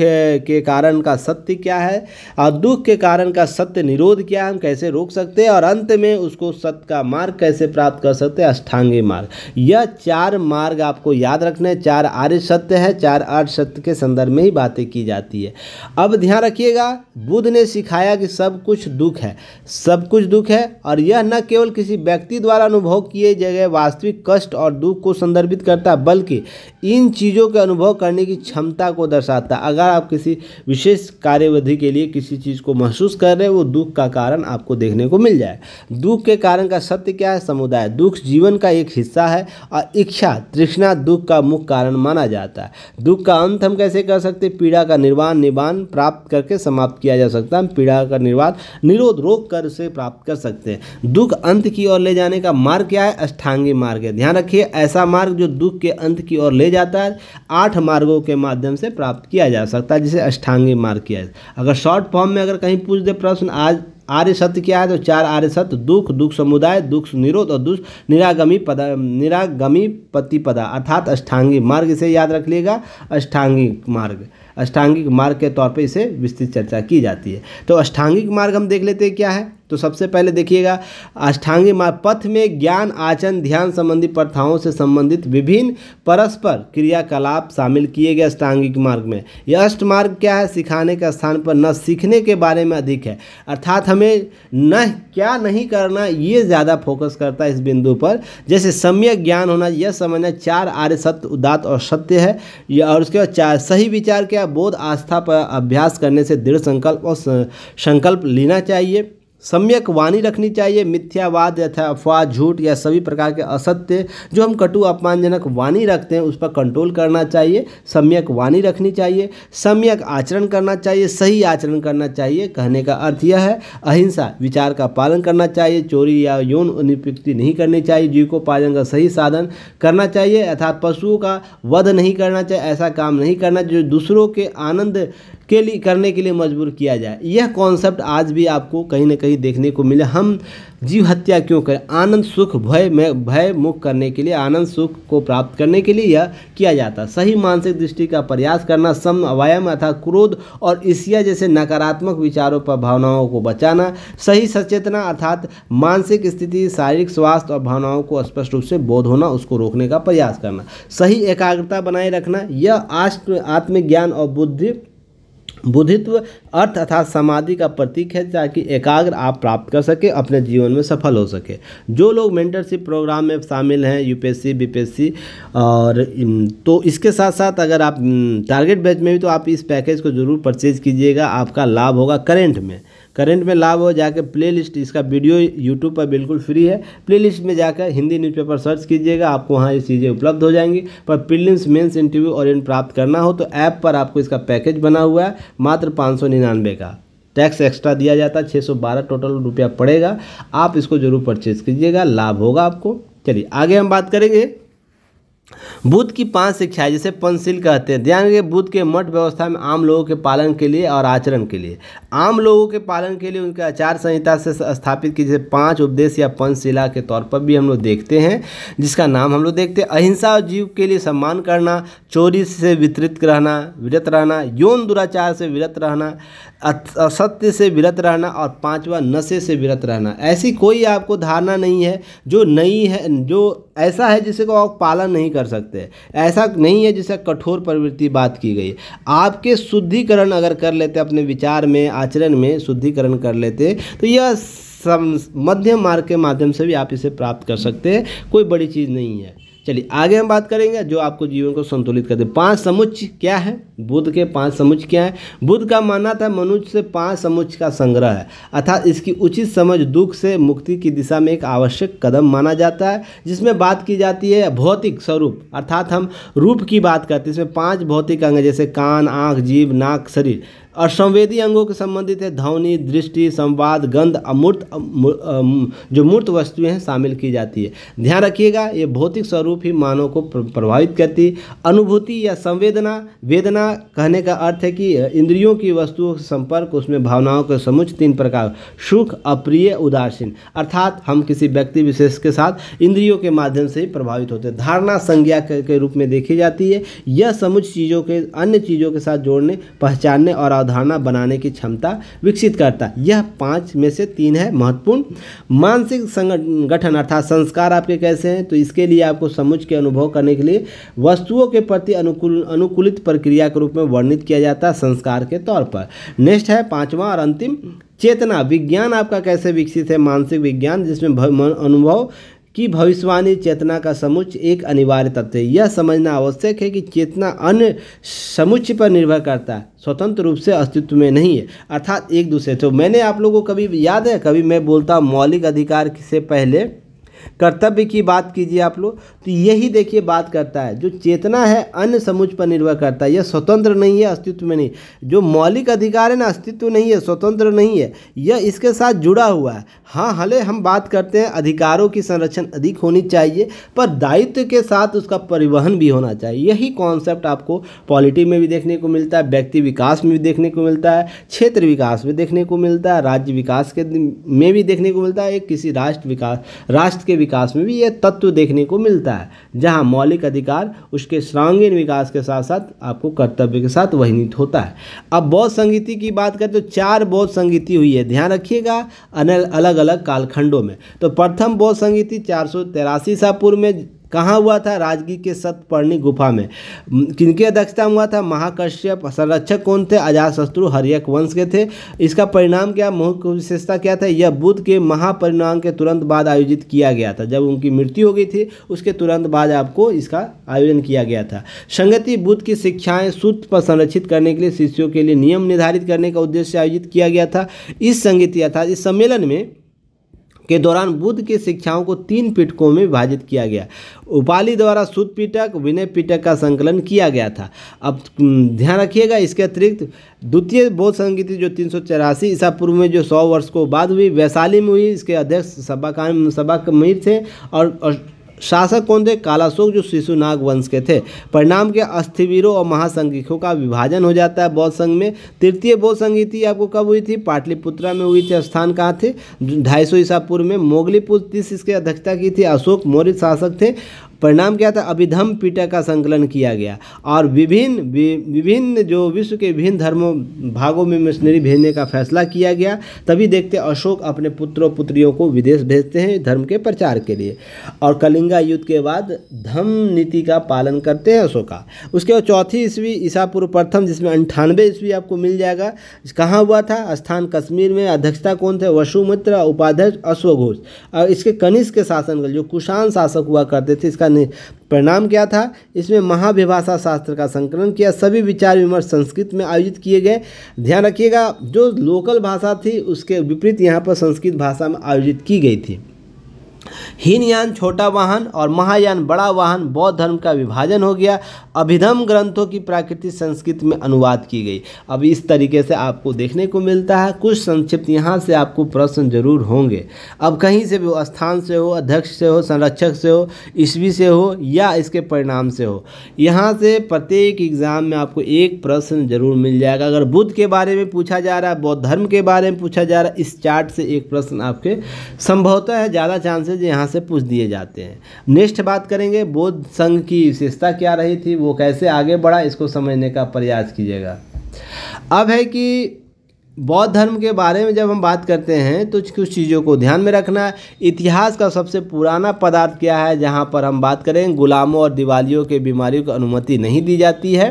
के कारण का सत्य क्या है और दुख के कारण का सत्य निरोध क्या है हम कैसे रोक सकते हैं और अंत में उसको सत्य का मार्ग कैसे प्राप्त कर सकते हैं अष्टांगी मार्ग यह चार मार्ग आपको याद रखने चार आर्य सत्य है चार आर्य सत्य के संदर्भ में ही बातें की जाती है अब ध्यान रखिएगा बुद्ध ने सिखाया कि सब कुछ दुख है सब कुछ दुख है और यह न केवल किसी व्यक्ति द्वारा अनुभव किए जगह वास्तविक कष्ट और दुख को संदर्भित करता बल्कि इन चीज़ों के अनुभव करने की क्षमता को दर्शाता है अगर आप किसी विशेष कार्यविधि के लिए किसी चीज़ को महसूस कर रहे हैं वो दुख का कारण आपको देखने को मिल जाए दुख के कारण का सत्य क्या है समुदाय दुख जीवन का एक हिस्सा है और इच्छा तृष्णा दुख का मुख्य कारण माना जाता है दुख का अंत हम कैसे कर सकते पीड़ा का निर्वाण निवान प्राप्त करके समाप्त किया जा सकता है पीड़ा का निर्वाण निरोध रोक कर से प्राप्त कर सकते हैं दुख अंत की ओर ले जाने का मार्ग क्या है अष्टांगी मार्ग है ध्यान रखिए ऐसा मार्ग जो दुख के अंत की ओर ले जाता है आठ मार्गों के माध्यम से प्राप्त किया जा सकता है जिसे अष्टांगी मार्ग किया जाए अगर शॉर्ट फॉर्म में अगर कहीं पूछ दे प्रश्न आज आर्य सत्य क्या है तो चार आर्य सत्य दुख दुख समुदाय दुख निरोध और दुख निरागमी पदा निरागमी पतिपदा अर्थात अष्टांगी मार्ग इसे याद रख लिएगा अष्टांगिक मार्ग अष्टांगिक मार्ग के तौर पे इसे विस्तृत चर्चा की जाती है तो अष्टांगिक मार्ग हम देख लेते हैं क्या है तो सबसे पहले देखिएगा अष्टांगी मार्ग पथ में ज्ञान आचरण ध्यान संबंधी प्रथाओं से संबंधित विभिन्न परस्पर क्रियाकलाप शामिल किए गए अष्टांगिक मार्ग में यह अष्ट मार्ग क्या है सिखाने के स्थान पर न सीखने के बारे में अधिक है अर्थात हमें न क्या नहीं करना ये ज़्यादा फोकस करता है इस बिंदु पर जैसे सम्यक ज्ञान होना यह समझना चार आर्य सत्य उदात और सत्य है या और उसके बाद चार सही विचार क्या बोध आस्था पर अभ्यास करने से दृढ़ संकल्प और संकल्प लेना चाहिए सम्यक वाणी रखनी चाहिए मिथ्यावाद यथा अफवाह झूठ या सभी प्रकार के असत्य जो हम कटु अपमानजनक वाणी रखते हैं उस पर कंट्रोल करना चाहिए सम्यक वाणी रखनी चाहिए सम्यक आचरण करना चाहिए सही आचरण करना चाहिए कहने का अर्थ यह है अहिंसा विचार का पालन करना चाहिए चोरी या यौन अनुपयुक्ति नहीं करनी चाहिए जीव को पालन का सही साधन करना चाहिए अर्थात पशुओं का वध नहीं करना चाहिए ऐसा काम नहीं करना जो दूसरों के आनंद के लिए करने के लिए मजबूर किया जाए यह कॉन्सेप्ट आज भी आपको कहीं ना कहीं देखने को मिले हम जीव हत्या क्यों करें आनंद सुख भय में भय मुक्त करने के लिए आनंद सुख को प्राप्त करने के लिए यह किया जाता सही मानसिक दृष्टि का प्रयास करना सम अवयम अर्थात क्रोध और ईशिया जैसे नकारात्मक विचारों पर भावनाओं को बचाना सही सचेतना अर्थात मानसिक स्थिति शारीरिक स्वास्थ्य और भावनाओं को स्पष्ट रूप से बोध होना उसको रोकने का प्रयास करना सही एकाग्रता बनाए रखना यह आत्मज्ञान और बुद्धि बुद्धित्व अर्थ अर्थात समाधि का प्रतीक है ताकि एकाग्र आप प्राप्त कर सके अपने जीवन में सफल हो सके जो लोग मेंटरशिप प्रोग्राम में शामिल हैं यूपीएससी बीपीएससी और तो इसके साथ साथ अगर आप टारगेट बैच में भी तो आप इस पैकेज को ज़रूर परचेज कीजिएगा आपका लाभ होगा करेंट में करंट में लाभ हो जाकर प्ले लिस्ट इसका वीडियो यूट्यूब पर बिल्कुल फ्री है प्ले लिस्ट में जाकर हिंदी न्यूज़पेपर सर्च कीजिएगा आपको वहाँ ये चीज़ें उपलब्ध हो जाएंगी पर प्रिलिम्स मेंस इंटरव्यू और इन प्राप्त करना हो तो ऐप पर आपको इसका पैकेज बना हुआ है मात्र पाँच का टैक्स एक्स्ट्रा दिया जाता है 612 टोटल रुपया पड़ेगा आप इसको जरूर परचेज़ कीजिएगा लाभ होगा आपको चलिए आगे हम बात करेंगे बुद्ध की पांच शिक्षाएं जिसे पंचशील कहते हैं ध्यान रखिए बुद्ध के मठ व्यवस्था में आम लोगों के पालन के लिए और आचरण के लिए आम लोगों के पालन के लिए उनके आचार संहिता से स्थापित की जैसे पांच उपदेश या पंचशिला के तौर पर भी हम लोग देखते हैं जिसका नाम हम लोग देखते हैं अहिंसा और जीव के लिए सम्मान करना चोरी से वितरित रहना विरत रहना यौन दुराचार से विरत रहना असत्य से विरत रहना और पांचवा नशे से विरत रहना ऐसी कोई आपको धारणा नहीं है जो नई है जो ऐसा है जिसे को आप पालन नहीं कर सकते ऐसा नहीं है जिसे कठोर प्रवृत्ति बात की गई आपके शुद्धिकरण अगर कर लेते अपने विचार में आचरण में शुद्धिकरण कर लेते तो यह मध्यम मार्ग के माध्यम से भी आप इसे प्राप्त कर सकते हैं कोई बड़ी चीज़ नहीं है चलिए आगे हम बात करेंगे जो आपको जीवन को संतुलित करते पांच समुच्च क्या है बुद्ध के पांच समुच्च क्या है बुद्ध का मानना था मनुष्य से पांच समुच्च का संग्रह है अर्थात इसकी उचित समझ दुख से मुक्ति की दिशा में एक आवश्यक कदम माना जाता है जिसमें बात की जाती है भौतिक स्वरूप अर्थात हम रूप की बात करते हैं इसमें पाँच भौतिक अंग जैसे कान आँख जीव नाक शरीर और संवेदी अंगों के संबंधित है ध्वनि दृष्टि संवाद गंध अमूर्त जो मूर्त वस्तुएं हैं शामिल की जाती है ध्यान रखिएगा ये भौतिक स्वरूप ही मानव को प्रभावित करती अनुभूति या संवेदना वेदना कहने का अर्थ है कि इंद्रियों की वस्तुओं के संपर्क उसमें भावनाओं के समुच तीन प्रकार सुख अप्रिय उदासीन अर्थात हम किसी व्यक्ति विशेष के साथ इंद्रियों के माध्यम से ही प्रभावित होते हैं धारणा संज्ञा के रूप में देखी जाती है यह समुच चीज़ों के अन्य चीज़ों के साथ जोड़ने पहचानने और अवधारणा बनाने की क्षमता विकसित करता है यह पाँच में से तीन है महत्वपूर्ण मानसिक संगठन अर्थात संस्कार आपके कैसे हैं तो इसके लिए आपको समुच के अनुभव करने के लिए वस्तुओं के प्रति अनुकूल अनुकूलित प्रक्रिया के रूप में वर्णित किया जाता है संस्कार के तौर पर नेक्स्ट है पाँचवा और अंतिम चेतना विज्ञान आपका कैसे विकसित है मानसिक विज्ञान जिसमें अनुभव कि भविष्यवाणी चेतना का समुच्च एक अनिवार्य तत्व है यह समझना आवश्यक है कि चेतना अन्य समुच्च पर निर्भर करता है स्वतंत्र रूप से अस्तित्व में नहीं है अर्थात एक दूसरे तो मैंने आप लोगों को कभी याद है कभी मैं बोलता मौलिक अधिकार से पहले कर्तव्य की बात कीजिए आप लोग तो यही देखिए बात करता है जो चेतना है अन्य समुच पर निर्भर करता है यह स्वतंत्र नहीं है अस्तित्व में नहीं जो मौलिक अधिकार है ना अस्तित्व नहीं है स्वतंत्र नहीं है यह इसके साथ जुड़ा हुआ है हाँ हले हम बात करते हैं अधिकारों की संरक्षण अधिक होनी चाहिए पर दायित्व के साथ उसका परिवहन भी होना चाहिए यही कॉन्सेप्ट आपको पॉलिटी में भी देखने को मिलता है व्यक्ति विकास में भी देखने को मिलता है क्षेत्र विकास में देखने को मिलता है राज्य विकास के में भी देखने को मिलता है किसी राष्ट्र विकास राष्ट्र के विकास में भी यह तत्व देखने को मिलता है जहाँ मौलिक अधिकार उसके सर्वांगीण विकास के साथ साथ आपको कर्तव्य के साथ वहनित होता है अब बौद्ध संगीति की बात करें तो चार बौद्ध संगीति हुई है ध्यान रखिएगा अलग अलग कालखंडों में तो प्रथम बौद्ध संगीति चार सौ तेरासी में कहाँ हुआ था राजगी के सतपर्णी गुफा में किनकी अध्यक्षता में हुआ था महाकश्यप संरक्षक कौन थे अजात शत्रु हरियक वंश के थे इसका परिणाम क्या मुख्य विशेषता क्या था यह बुद्ध के महापरिणाम के तुरंत बाद आयोजित किया गया था जब उनकी मृत्यु हो गई थी उसके तुरंत बाद आपको इसका आयोजन किया गया था संगति बुद्ध की शिक्षाएं सूत्र पर संरक्षित करने के लिए शिष्यों के लिए नियम निर्धारित करने का उद्देश्य आयोजित किया गया था इस संगीत अर्थात इस सम्मेलन में के दौरान बुद्ध की शिक्षाओं को तीन पीठकों में विभाजित किया गया उपाली द्वारा सुद पीठक विनय पीठक का संकलन किया गया था अब ध्यान रखिएगा इसके अतिरिक्त द्वितीय बौद्ध संगीति जो तीन सौ चौरासी ईसा पूर्व में जो सौ वर्ष को बाद हुई वैशाली में हुई इसके अध्यक्ष सभा मीर थे और, और शासक कौन थे कालाशोक जो शिशुनाग वंश के थे परिणाम के अस्थिवीरों और महासंगिकों का विभाजन हो जाता है बौद्ध संघ में तृतीय बौद्ध संगीति आपको कब हुई थी पाटलिपुत्रा में हुई थी स्थान कहाँ थे ढाई सौ ईसा पूर्व में मोगली पुत्र तीस इसके अध्यक्षता की थी अशोक मौर्य शासक थे परिणाम क्या था अभिधम पीटा का संकलन किया गया और विभिन्न विभिन्न जो विश्व के विभिन्न धर्मों भागों में मिशनरी भेजने का फैसला किया गया तभी देखते अशोक अपने पुत्रों पुत्रियों को विदेश भेजते हैं धर्म के प्रचार के लिए और कलिंगा युद्ध के बाद धम नीति का पालन करते हैं अशोका उसके बाद चौथी ईस्वी ईसा पूर्व प्रथम जिसमें अंठानवे ईस्वी आपको मिल जाएगा कहाँ हुआ था स्थान कश्मीर में अध्यक्षता कौन थे वसुमित्र उपाध्यक्ष अश्वघोष और इसके कनिष्क के शासन जो कुशान शासक हुआ करते थे इसका का परिणाम क्या था इसमें महाभिभाषा शास्त्र का संकलन किया सभी विचार विमर्श संस्कृत में आयोजित किए गए ध्यान रखिएगा जो लोकल भाषा थी उसके विपरीत यहाँ पर संस्कृत भाषा में आयोजित की गई थी हीनयान छोटा वाहन और महायान बड़ा वाहन बौद्ध धर्म का विभाजन हो गया अभिधम ग्रंथों की प्राकृतिक संस्कृत में अनुवाद की गई अब इस तरीके से आपको देखने को मिलता है कुछ संक्षिप्त यहाँ से आपको प्रश्न जरूर होंगे अब कहीं से भी स्थान से हो अध्यक्ष से हो संरक्षक से हो ईस्वी से हो या इसके परिणाम से हो यहाँ से प्रत्येक एग्ज़ाम में आपको एक प्रश्न जरूर मिल जाएगा अगर बुद्ध के बारे में पूछा जा रहा है बौद्ध धर्म के बारे में पूछा जा रहा है इस चार्ट से एक प्रश्न आपके संभवतः है ज़्यादा चांसेस क्वेश्चन यहाँ से पूछ दिए जाते हैं नेक्स्ट बात करेंगे बौद्ध संघ की विशेषता क्या रही थी वो कैसे आगे बढ़ा इसको समझने का प्रयास कीजिएगा अब है कि बौद्ध धर्म के बारे में जब हम बात करते हैं तो कुछ चीज़ों को ध्यान में रखना है इतिहास का सबसे पुराना पदार्थ क्या है जहाँ पर हम बात करें गुलामों और दिवालियों के बीमारियों को अनुमति नहीं दी जाती है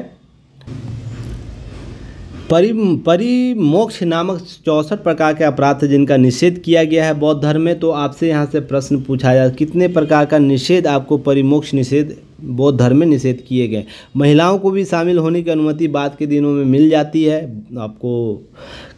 परि परिमोक्ष नामक चौंसठ प्रकार के अपराध थे जिनका निषेध किया गया है बौद्ध धर्म में तो आपसे यहाँ से प्रश्न पूछा जाए कितने प्रकार का निषेध आपको परिमोक्ष निषेध बौद्ध धर्म में निषेध किए गए महिलाओं को भी शामिल होने की अनुमति बाद के दिनों में मिल जाती है आपको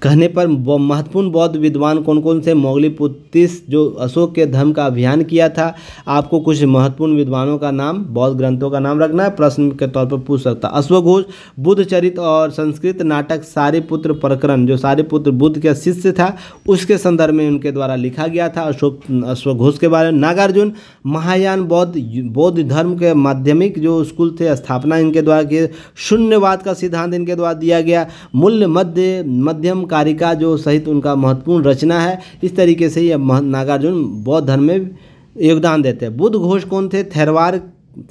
कहने पर महत्वपूर्ण बौद्ध विद्वान कौन कौन से मोगलीपुतिस जो अशोक के धर्म का अभियान किया था आपको कुछ महत्वपूर्ण विद्वानों का नाम बौद्ध ग्रंथों का नाम रखना है प्रश्न के तौर पर पूछ सकता अश्वघोष बुद्ध चरित और संस्कृत नाटक सारिपुत्र प्रकरण जो सारिपुत्र बुद्ध का शिष्य था उसके संदर्भ में उनके द्वारा लिखा गया था अशोक अश्वघोष के बारे में नागार्जुन महायान बौद्ध बौद्ध धर्म के माध्यमिक जो स्कूल थे स्थापना इनके द्वारा किए शून्यवाद का सिद्धांत इनके द्वारा दिया गया मूल्य मध्य मध्यम कारिका जो सहित उनका महत्वपूर्ण रचना है इस तरीके से ये नागार्जुन बौद्ध धर्म में योगदान देते हैं बुद्ध घोष कौन थे थैरवार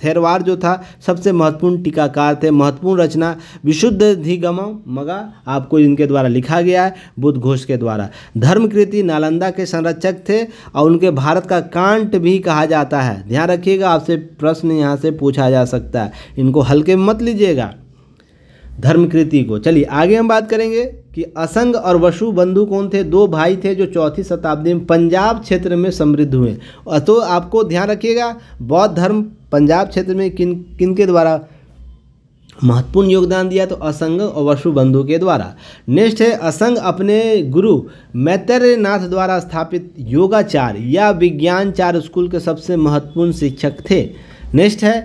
थेरवार जो था सबसे महत्वपूर्ण टीकाकार थे महत्वपूर्ण रचना विशुद्ध धिगम मगा आपको इनके द्वारा लिखा गया है बुद्ध घोष के द्वारा धर्मकृति नालंदा के संरक्षक थे और उनके भारत का कांट भी कहा जाता है ध्यान रखिएगा आपसे प्रश्न यहाँ से पूछा जा सकता है इनको हल्के मत लीजिएगा धर्मकृति को चलिए आगे हम बात करेंगे कि असंग और वशु बंधु कौन थे दो भाई थे जो चौथी शताब्दी में पंजाब क्षेत्र में समृद्ध हुए तो आपको ध्यान रखिएगा बौद्ध धर्म पंजाब क्षेत्र में किन किन के द्वारा महत्वपूर्ण योगदान दिया तो असंग और वसुबंधु के द्वारा नेक्स्ट है असंग अपने गुरु मैत्रनाथ द्वारा स्थापित योगाचार या विज्ञानचार स्कूल के सबसे महत्वपूर्ण शिक्षक थे नेक्स्ट है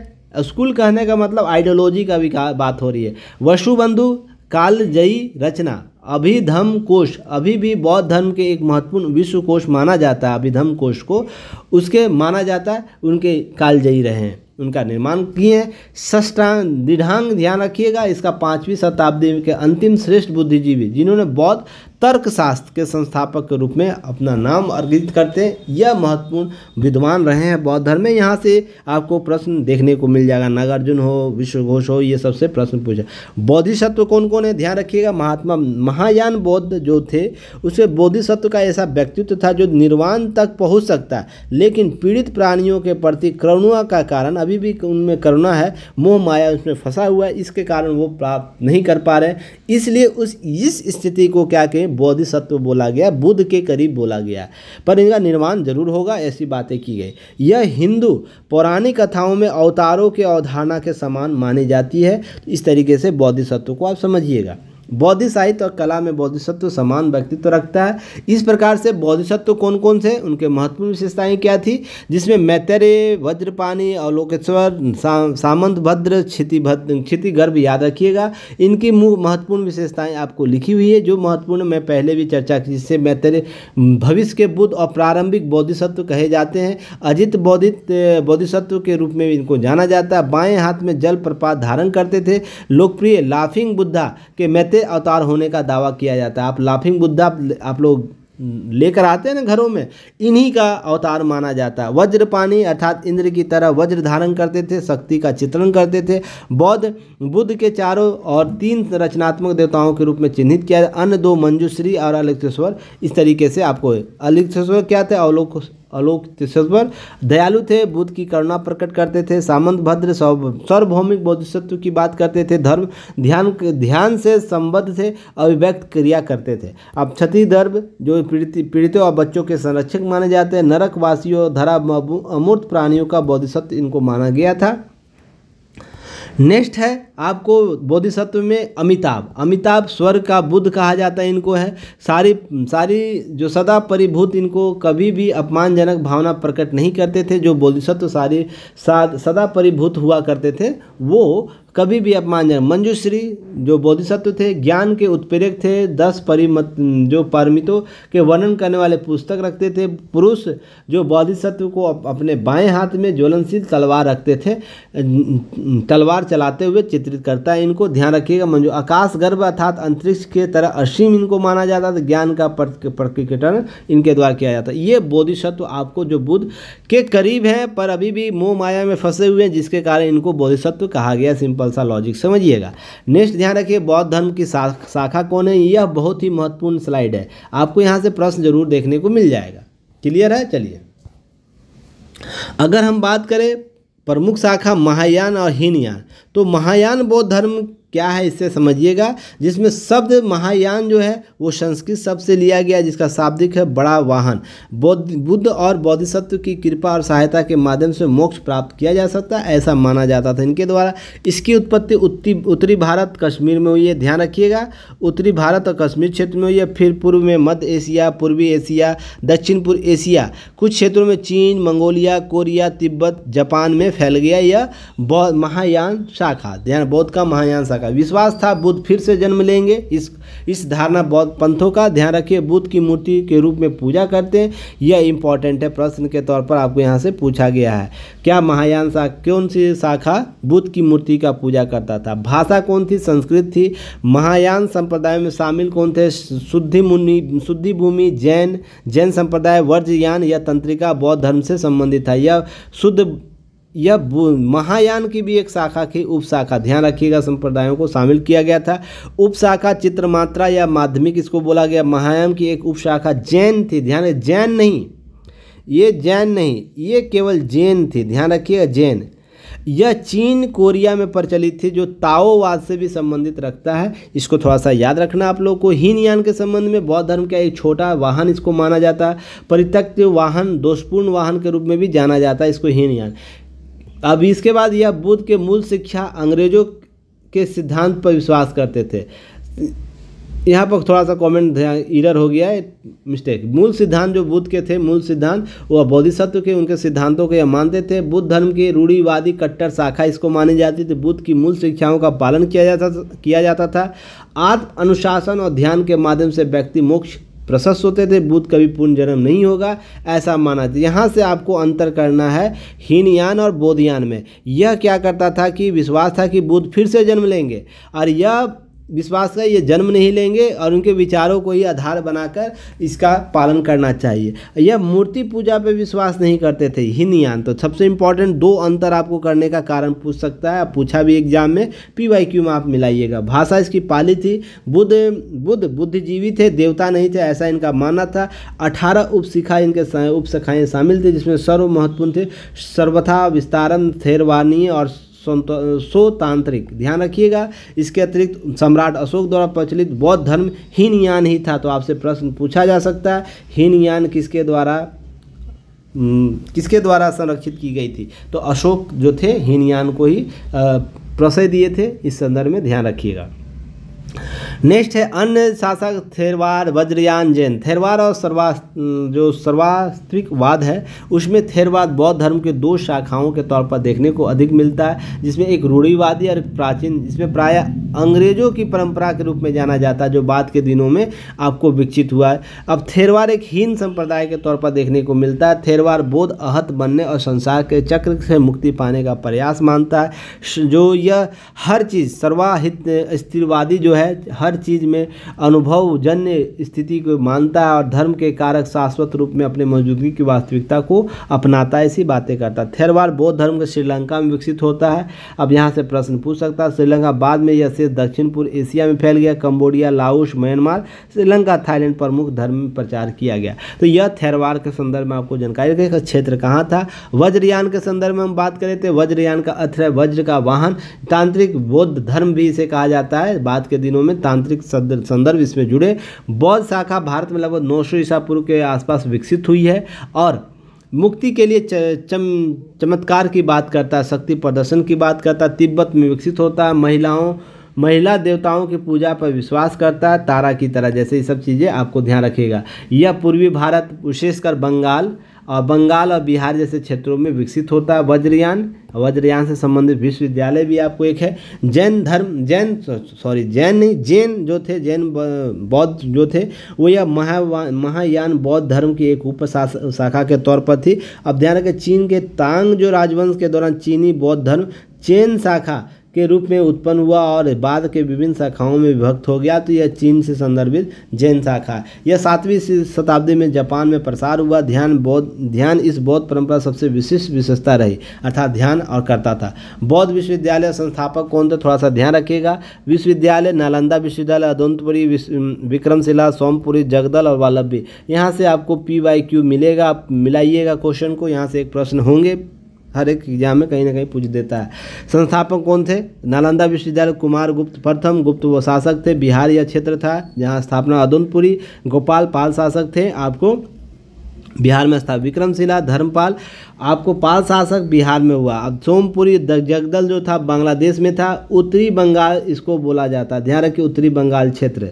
स्कूल कहने का मतलब आइडियोलॉजी का भी बात हो रही है वसुबंधु कालजयी रचना अभिधम कोश अभी भी बौद्ध धर्म के एक महत्वपूर्ण विश्व कोश माना जाता है अभिधम कोश को उसके माना जाता है उनके कालजयी रहे हैं उनका निर्माण किए हैं षष्टांग दृढ़ांग ध्यान रखिएगा इसका पाँचवीं शताब्दी के अंतिम श्रेष्ठ बुद्धिजीवी जिन्होंने बौद्ध तर्कशास्त्र के संस्थापक के रूप में अपना नाम अर्जित करते हैं यह महत्वपूर्ण विद्वान रहे हैं बौद्ध धर्म में यहाँ से आपको प्रश्न देखने को मिल जाएगा नागार्जुन हो विश्वघोष हो ये सबसे प्रश्न पूछा बौद्धिसत्व कौन कौन है ध्यान रखिएगा महात्मा महायान बौद्ध जो थे उसे बोधिसत्व का ऐसा व्यक्तित्व था जो निर्वाण तक पहुँच सकता है लेकिन पीड़ित प्राणियों के प्रति करुणा का कारण अभी भी उनमें करुणा है मोह माया उसमें फंसा हुआ है इसके कारण वो प्राप्त नहीं कर पा रहे इसलिए उस इस स्थिति को क्या कहें बोधिसत्व बोला गया बुद्ध के करीब बोला गया पर इनका निर्माण जरूर होगा ऐसी बातें की गई यह हिंदू पौराणिक कथाओं में अवतारों के अवधारणा के समान मानी जाती है इस तरीके से बौद्धिसत्व को आप समझिएगा बौद्धि साहित्य और कला में बौद्धिसत्व समान व्यक्तित्व रखता है इस प्रकार से बौद्धिसत्व कौन कौन से उनके महत्वपूर्ण विशेषताएँ क्या थी जिसमें मैतरे वज्रपाणी अवलोकेश्वर सामंत भद्र क्षिति भद्र क्षिति गर्भ याद रखिएगा इनकी महत्वपूर्ण विशेषताएँ आपको लिखी हुई है जो महत्वपूर्ण मैं पहले भी चर्चा की जिससे मैतरे भविष्य के बुद्ध और प्रारंभिक बौद्धिसत्व कहे जाते हैं अजित बौद्धित बौद्धिसत्व के रूप में इनको जाना जाता है बाएँ हाथ में जल प्रपात धारण करते थे लोकप्रिय लाफिंग बुद्धा के मैते अवतार होने का दावा किया जाता है आप लाफिंग बुद्धा आप लोग लेकर आते हैं ना घरों में इन्हीं का अवतार माना जाता है वज्रपाणी अर्थात इंद्र की तरह वज्र धारण करते थे शक्ति का चित्रण करते थे बौद्ध बुद्ध के चारों और तीन रचनात्मक देवताओं के रूप में चिन्हित किया अन्य दो मंजूश्री और अलिक्तेश्वर इस तरीके से आपको अलिक्तेश्वर क्या थे अवलोक अलोक तेजस्वर दयालु थे बुद्ध की करुणा प्रकट करते थे सामंत भद्र सार्वभौमिक बोधिसत्व की बात करते थे धर्म ध्यान ध्यान से संबद्ध थे अभिव्यक्त क्रिया करते थे अब क्षति जो पीड़ित पीड़ितों और बच्चों के संरक्षक माने जाते हैं नरकवासियों धरा अमूर्त प्राणियों का बोधिसत्व इनको माना गया था नेक्स्ट है आपको बोधिसत्व में अमिताभ अमिताभ स्वर का बुद्ध कहा जाता है इनको है सारी सारी जो सदा परिभूत इनको कभी भी अपमानजनक भावना प्रकट नहीं करते थे जो बोधिसत्व सारी सदा परिभूत हुआ करते थे वो कभी भी अपमान जन मंजू जो बोधिसत्व थे ज्ञान के उत्प्रेरक थे दस परिमत जो परमितों के वर्णन करने वाले पुस्तक रखते थे पुरुष जो बोधिसत्व को अपने बाएं हाथ में ज्वलनशील तलवार रखते थे तलवार चलाते हुए चित्रित करता है इनको ध्यान रखिएगा मंजू आकाश गर्भ अर्थात अंतरिक्ष के तरह असीम इनको माना जाता था ज्ञान का प्रकटन इनके द्वारा किया जाता ये बोधिसत्व आपको जो बुद्ध के करीब हैं पर अभी भी मोह माया में फंसे हुए हैं जिसके कारण इनको बोधिसत्व कहा गया सिंपल सिंपल सा लॉजिक समझिएगा नेक्स्ट ध्यान रखिए बौद्ध धर्म की शाखा कौन है यह बहुत ही महत्वपूर्ण स्लाइड है आपको यहाँ से प्रश्न जरूर देखने को मिल जाएगा क्लियर है चलिए अगर हम बात करें प्रमुख शाखा महायान और हीनयान तो महायान बौद्ध धर्म क्या है इससे समझिएगा जिसमें शब्द महायान जो है वो संस्कृत शब्द से लिया गया जिसका शाब्दिक है बड़ा वाहन बौद्ध बुद्ध और बौद्धिसत्व की कृपा और सहायता के माध्यम से मोक्ष प्राप्त किया जा सकता है ऐसा माना जाता था इनके द्वारा इसकी उत्पत्ति उत्तरी उत्तरी भारत कश्मीर में हुई है ध्यान रखिएगा उत्तरी भारत और कश्मीर क्षेत्र में हुई है फिर पूर्व में मध्य एशिया पूर्वी एशिया दक्षिण पूर्व एशिया कुछ क्षेत्रों में चीन मंगोलिया कोरिया तिब्बत जापान में फैल गया यह महायान शाखा ध्यान बौद्ध का महायान शाखा का विश्वास था बुद्ध फिर से जन्म लेंगे इस इस धारणा बौद्ध पंथों का ध्यान रखिए बुद्ध की मूर्ति के रूप में पूजा करते हैं यह इंपॉर्टेंट है प्रश्न के तौर पर आपको यहाँ से पूछा गया है क्या महायान सा कौन सी शाखा बुद्ध की मूर्ति का पूजा करता था भाषा कौन थी संस्कृत थी महायान संप्रदाय में शामिल कौन थे शुद्धि मुनि शुद्धि भूमि जैन जैन संप्रदाय वर्जयान या तंत्रिका बौद्ध धर्म से संबंधित था यह शुद्ध या महायान की भी एक शाखा की उपशाखा ध्यान रखिएगा संप्रदायों को शामिल किया गया था उप शाखा चित्र मात्रा या माध्यमिक इसको बोला गया महायान की एक उपशाखा जैन थी ध्यान जैन नहीं ये जैन नहीं ये केवल जैन थी ध्यान रखिएगा जैन यह चीन कोरिया में प्रचलित थी जो ताओवाद से भी संबंधित रखता है इसको थोड़ा सा याद रखना आप लोगों को हीन यान के संबंध में बौद्ध धर्म का एक छोटा वाहन इसको माना जाता है परित्यक्त वाहन दोषपूर्ण वाहन के रूप में भी जाना जाता है इसको हीन यान अब इसके बाद यह बुद्ध के मूल शिक्षा अंग्रेजों के सिद्धांत पर विश्वास करते थे यहाँ पर थोड़ा सा कमेंट इरर हो गया है मिस्टेक मूल सिद्धांत जो बुद्ध के थे मूल सिद्धांत वह बौद्धिसत्व के उनके सिद्धांतों को यह मानते थे बुद्ध धर्म की रूढ़ीवादी कट्टर शाखा इसको मानी जाती थी बुद्ध की मूल शिक्षाओं का पालन किया जाता किया जाता था आत्म अनुशासन और ध्यान के माध्यम से व्यक्ति मोक्ष प्रशस्त होते थे बुद्ध कभी पूर्ण जन्म नहीं होगा ऐसा माना यहाँ से आपको अंतर करना है हीनयान और बोधयान में यह क्या करता था कि विश्वास था कि बुद्ध फिर से जन्म लेंगे और यह विश्वास का ये जन्म नहीं लेंगे और उनके विचारों को ही आधार बनाकर इसका पालन करना चाहिए यह मूर्ति पूजा पे विश्वास नहीं करते थे हिनियान तो सबसे इंपॉर्टेंट दो अंतर आपको करने का कारण पूछ सकता है पूछा भी एग्जाम में पी वाई क्यू में आप मिलाइएगा भाषा इसकी पाली थी बुद्ध बुद्ध बुद्धिजीवी थे देवता नहीं थे ऐसा इनका मानना था अठारह उपशिखा इनके उपशाखाएँ शामिल थी जिसमें सर्व महत्वपूर्ण थे सर्वथा विस्तारण थेरवानी और सो तांत्रिक ध्यान रखिएगा इसके अतिरिक्त सम्राट अशोक द्वारा प्रचलित बौद्ध धर्म हीन यान ही था तो आपसे प्रश्न पूछा जा सकता है हीन यान किसके द्वारा हम्म, किसके द्वारा संरक्षित की गई थी तो अशोक जो थे हीनयान को ही प्रशय दिए थे इस संदर्भ में ध्यान रखिएगा नेक्स्ट है अन्य शासक थेरवार वज्रयान जैन थेरवार और सर्वा जो वाद है उसमें थेरवाद बौद्ध धर्म के दो शाखाओं के तौर पर देखने को अधिक मिलता है जिसमें एक रूढ़ीवादी और प्राचीन जिसमें प्राय अंग्रेजों की परंपरा के रूप में जाना जाता है जो बाद के दिनों में आपको विकसित हुआ है अब थेरवार एक हीन संप्रदाय के तौर पर देखने को मिलता है थेरवार बोध अहत बनने और संसार के चक्र से मुक्ति पाने का प्रयास मानता है जो यह हर चीज़ सर्वाहित स्त्रीवादी जो है है हर चीज़ में अनुभव जन्य स्थिति को मानता है और धर्म के कारक शाश्वत रूप में अपने मौजूदगी की वास्तविकता को अपनाता है ऐसी बातें करता है थेरवार बौद्ध धर्म का श्रीलंका में विकसित होता है अब यहाँ से प्रश्न पूछ सकता है श्रीलंका बाद में यह शेष दक्षिण पूर्व एशिया में फैल गया Cambodia Laos Myanmar Sri Lanka Thailand प्रमुख धर्म में प्रचार किया गया तो यह थेरवार के संदर्भ में आपको जानकारी रखेगा क्षेत्र कहाँ था वज्रयान के संदर्भ में हम बात करें तो वज्रयान का अर्थ है वज्र का वाहन तांत्रिक बौद्ध धर्म भी इसे कहा जाता है बाद के दिन दिनों में तांत्रिक संदर्भ इसमें जुड़े बौद्ध शाखा भारत में लगभग नौ सौ ईसा पूर्व के आसपास विकसित हुई है और मुक्ति के लिए चम चमत्कार की बात करता है शक्ति प्रदर्शन की बात करता है तिब्बत में विकसित होता है महिलाओं महिला देवताओं की पूजा पर विश्वास करता है तारा की तरह जैसे ये सब चीज़ें आपको ध्यान रखिएगा यह पूर्वी भारत विशेषकर बंगाल और बंगाल और बिहार जैसे क्षेत्रों में विकसित होता है वज्रयान वज्रयान से संबंधित विश्वविद्यालय भी आपको एक है जैन धर्म जैन सॉरी जैन नहीं जैन जो थे जैन बौद्ध जो थे वो यह महायान बौद्ध धर्म की एक उप शाखा के तौर पर थी अब ध्यान रखें चीन के तांग जो राजवंश के दौरान चीनी बौद्ध धर्म चैन शाखा के रूप में उत्पन्न हुआ और बाद के विभिन्न शाखाओं में विभक्त हो गया तो यह चीन से संदर्भित जैन शाखा है यह सातवीं शताब्दी में जापान में प्रसार हुआ ध्यान बौद्ध ध्यान इस बौद्ध परंपरा सबसे विशिष्ट विशेषता रही अर्थात ध्यान और करता था बौद्ध विश्वविद्यालय संस्थापक कौन थे थोड़ा सा ध्यान रखिएगा विश्वविद्यालय नालंदा विश्वविद्यालय अदंतपुरी विक्रमशिला सोमपुरी जगदल और वाल्लभी यहाँ से आपको पी वाई क्यू मिलेगा आप मिलाइएगा क्वेश्चन को यहाँ से एक प्रश्न होंगे हर एक एग्जाम में कहीं ना कहीं पूछ देता है संस्थापक कौन थे नालंदा विश्वविद्यालय कुमार गुप्त प्रथम गुप्त वो शासक थे बिहार यह क्षेत्र था जहाँ स्थापना अदुनपुरी गोपाल पाल शासक थे आपको बिहार में स्थापित विक्रमशिला धर्मपाल आपको पाल शासक बिहार में हुआ अब सोमपुरी जगदल जो था बांग्लादेश में था उत्तरी बंगाल इसको बोला जाता है ध्यान रखिए उत्तरी बंगाल क्षेत्र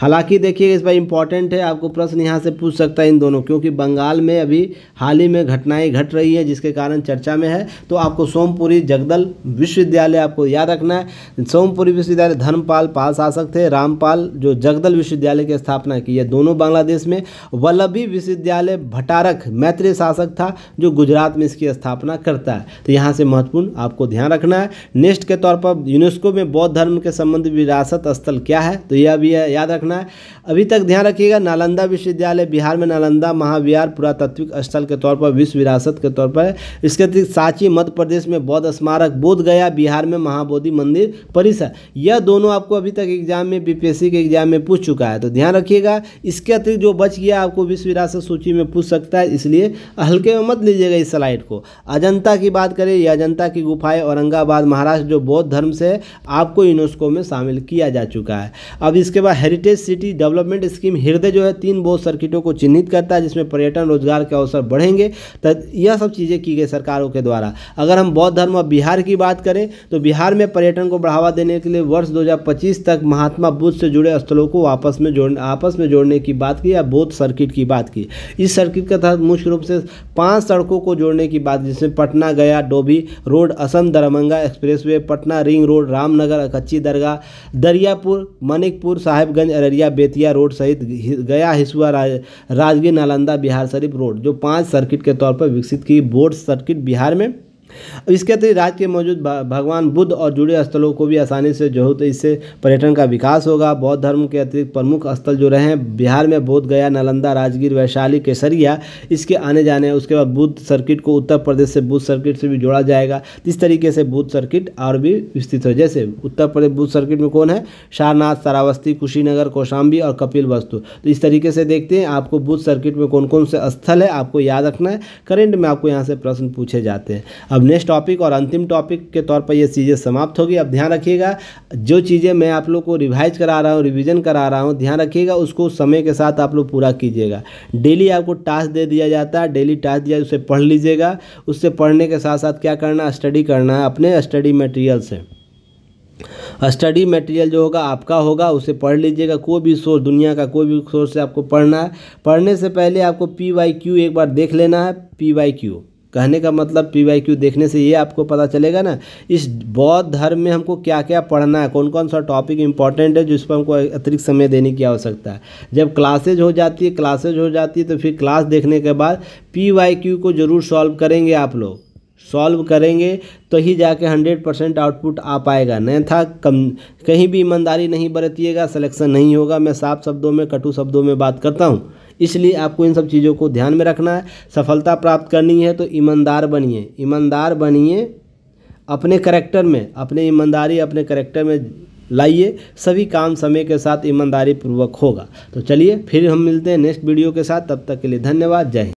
हालांकि देखिए इस बार इम्पॉर्टेंट है आपको प्रश्न यहाँ से पूछ सकता है इन दोनों क्योंकि बंगाल में अभी हाल ही में घटनाएं घट रही हैं जिसके कारण चर्चा में है तो आपको सोमपुरी जगदल विश्वविद्यालय आपको याद रखना है सोमपुरी विश्वविद्यालय धर्मपाल पाल शासक थे रामपाल जो जगदल विश्वविद्यालय की स्थापना की है दोनों बांग्लादेश में वल्लभी विश्वविद्यालय भटारक मैत्री शासक था जो गुजरात बाद में इसकी स्थापना करता है तो यहाँ से महत्वपूर्ण आपको ध्यान रखना है नेक्स्ट के तौर पर यूनेस्को में बौद्ध धर्म के संबंध विरासत स्थल क्या है तो यह भी याद रखना है अभी तक ध्यान रखिएगा नालंदा विश्वविद्यालय बिहार में नालंदा महाविहार पुरातात्विक स्थल के तौर पर विश्व विरासत के तौर पर इसके अतिरिक्त सांची मध्य प्रदेश में बौद्ध स्मारक बोध गया बिहार में महाबोधि मंदिर परिसर यह दोनों आपको अभी तक एग्जाम में बीपीएससी के एग्जाम में पूछ चुका है तो ध्यान रखिएगा इसके अतिरिक्त जो बच गया आपको विश्व विरासत सूची में पूछ सकता है इसलिए हल्के में मत लीजिएगा इस सेटेलाइट को अजंता की बात करें या अजंता की गुफाएं औरंगाबाद महाराष्ट्र जो बौद्ध धर्म से आपको यूनेस्को में शामिल किया जा चुका है अब इसके बाद हेरिटेज सिटी डेवलपमेंट स्कीम हृदय जो है तीन बौद्ध सर्किटों को चिन्हित करता है जिसमें पर्यटन रोजगार के अवसर बढ़ेंगे तो यह सब चीज़ें की गई सरकारों के द्वारा अगर हम बौद्ध धर्म और बिहार की बात करें तो बिहार में पर्यटन को बढ़ावा देने के लिए वर्ष दो तक महात्मा बुद्ध से जुड़े स्थलों को आपस में जोड़ आपस में जोड़ने की बात की या बौद्ध सर्किट की बात की इस सर्किट के तहत मुख्य रूप से पांच सड़कों को जोड़ने की बात जिसमें Patna Gaya Dobhi road Assam Darbhanga expressway Patna ring road Ramnagar अकच्ची दरगाह दरियापुर मनिकपुर साहिबगंज अररिया बेतिया रोड सहित गया हिसुआ राज, राजगीर नालंदा बिहार शरीफ रोड जो पाँच सर्किट के तौर पर विकसित की बोर्ड सर्किट बिहार में अब इसके अतिरिक्त राज्य के मौजूद भगवान बुद्ध और जुड़े स्थलों को भी आसानी से जो हो तो इससे पर्यटन का विकास होगा बौद्ध धर्म के अतिरिक्त प्रमुख स्थल जो रहे हैं बिहार में बोध गया नालंदा राजगीर वैशाली केसरिया इसके आने जाने उसके बाद बुद्ध सर्किट को उत्तर प्रदेश से बुद्ध सर्किट से भी जोड़ा जाएगा इस तरीके से बुद्ध सर्किट और भी विस्तृत हो जैसे उत्तर प्रदेश बुद्ध सर्किट में कौन है सारनाथ सरावस्ती कुशीनगर कौशाम्बी और कपिल वस्तु तो इस तरीके से देखते हैं आपको बुद्ध सर्किट में कौन कौन से स्थल है आपको याद रखना है करेंट में आपको यहाँ से प्रश्न पूछे जाते हैं अब अब नेक्स्ट टॉपिक और अंतिम टॉपिक के तौर पर ये चीज़ें समाप्त होगी अब ध्यान रखिएगा जो चीज़ें मैं आप लोग को रिवाइज करा रहा हूँ रिविज़न करा रहा हूँ ध्यान रखिएगा उसको समय के साथ आप लोग पूरा कीजिएगा डेली आपको टास्क दे दिया जाता है डेली टास्क दिया उसे पढ़ लीजिएगा उससे पढ़ने के साथ साथ क्या करना स्टडी करना है अपने स्टडी मटेरियल से स्टडी मटेरियल जो होगा आपका होगा उसे पढ़ लीजिएगा कोई भी सोर्स दुनिया का कोई भी सोर्स से आपको पढ़ना है पढ़ने से पहले आपको पी वाई क्यू एक बार देख लेना है पी वाई क्यू कहने का मतलब पी वाई क्यू देखने से ये आपको पता चलेगा ना इस बौद्ध धर्म में हमको क्या क्या पढ़ना है कौन कौन सा टॉपिक इंपॉर्टेंट है जिस पर हमको अतिरिक्त समय देने की आवश्यकता है जब क्लासेज हो जाती है क्लासेज हो जाती है तो फिर क्लास देखने के बाद पी वाई क्यू को ज़रूर सॉल्व करेंगे आप लोग सॉल्व करेंगे तो ही जाके हंड्रेड परसेंट आउटपुट आ पाएगा था कम कहीं भी ईमानदारी नहीं बरतिएगा सिलेक्शन नहीं होगा मैं साफ शब्दों में कटु शब्दों में बात करता हूँ इसलिए आपको इन सब चीज़ों को ध्यान में रखना है सफलता प्राप्त करनी है तो ईमानदार बनिए ईमानदार बनिए अपने करैक्टर में अपने ईमानदारी अपने करैक्टर में लाइए सभी काम समय के साथ ईमानदारी पूर्वक होगा तो चलिए फिर हम मिलते हैं नेक्स्ट वीडियो के साथ तब तक के लिए धन्यवाद जय हिंद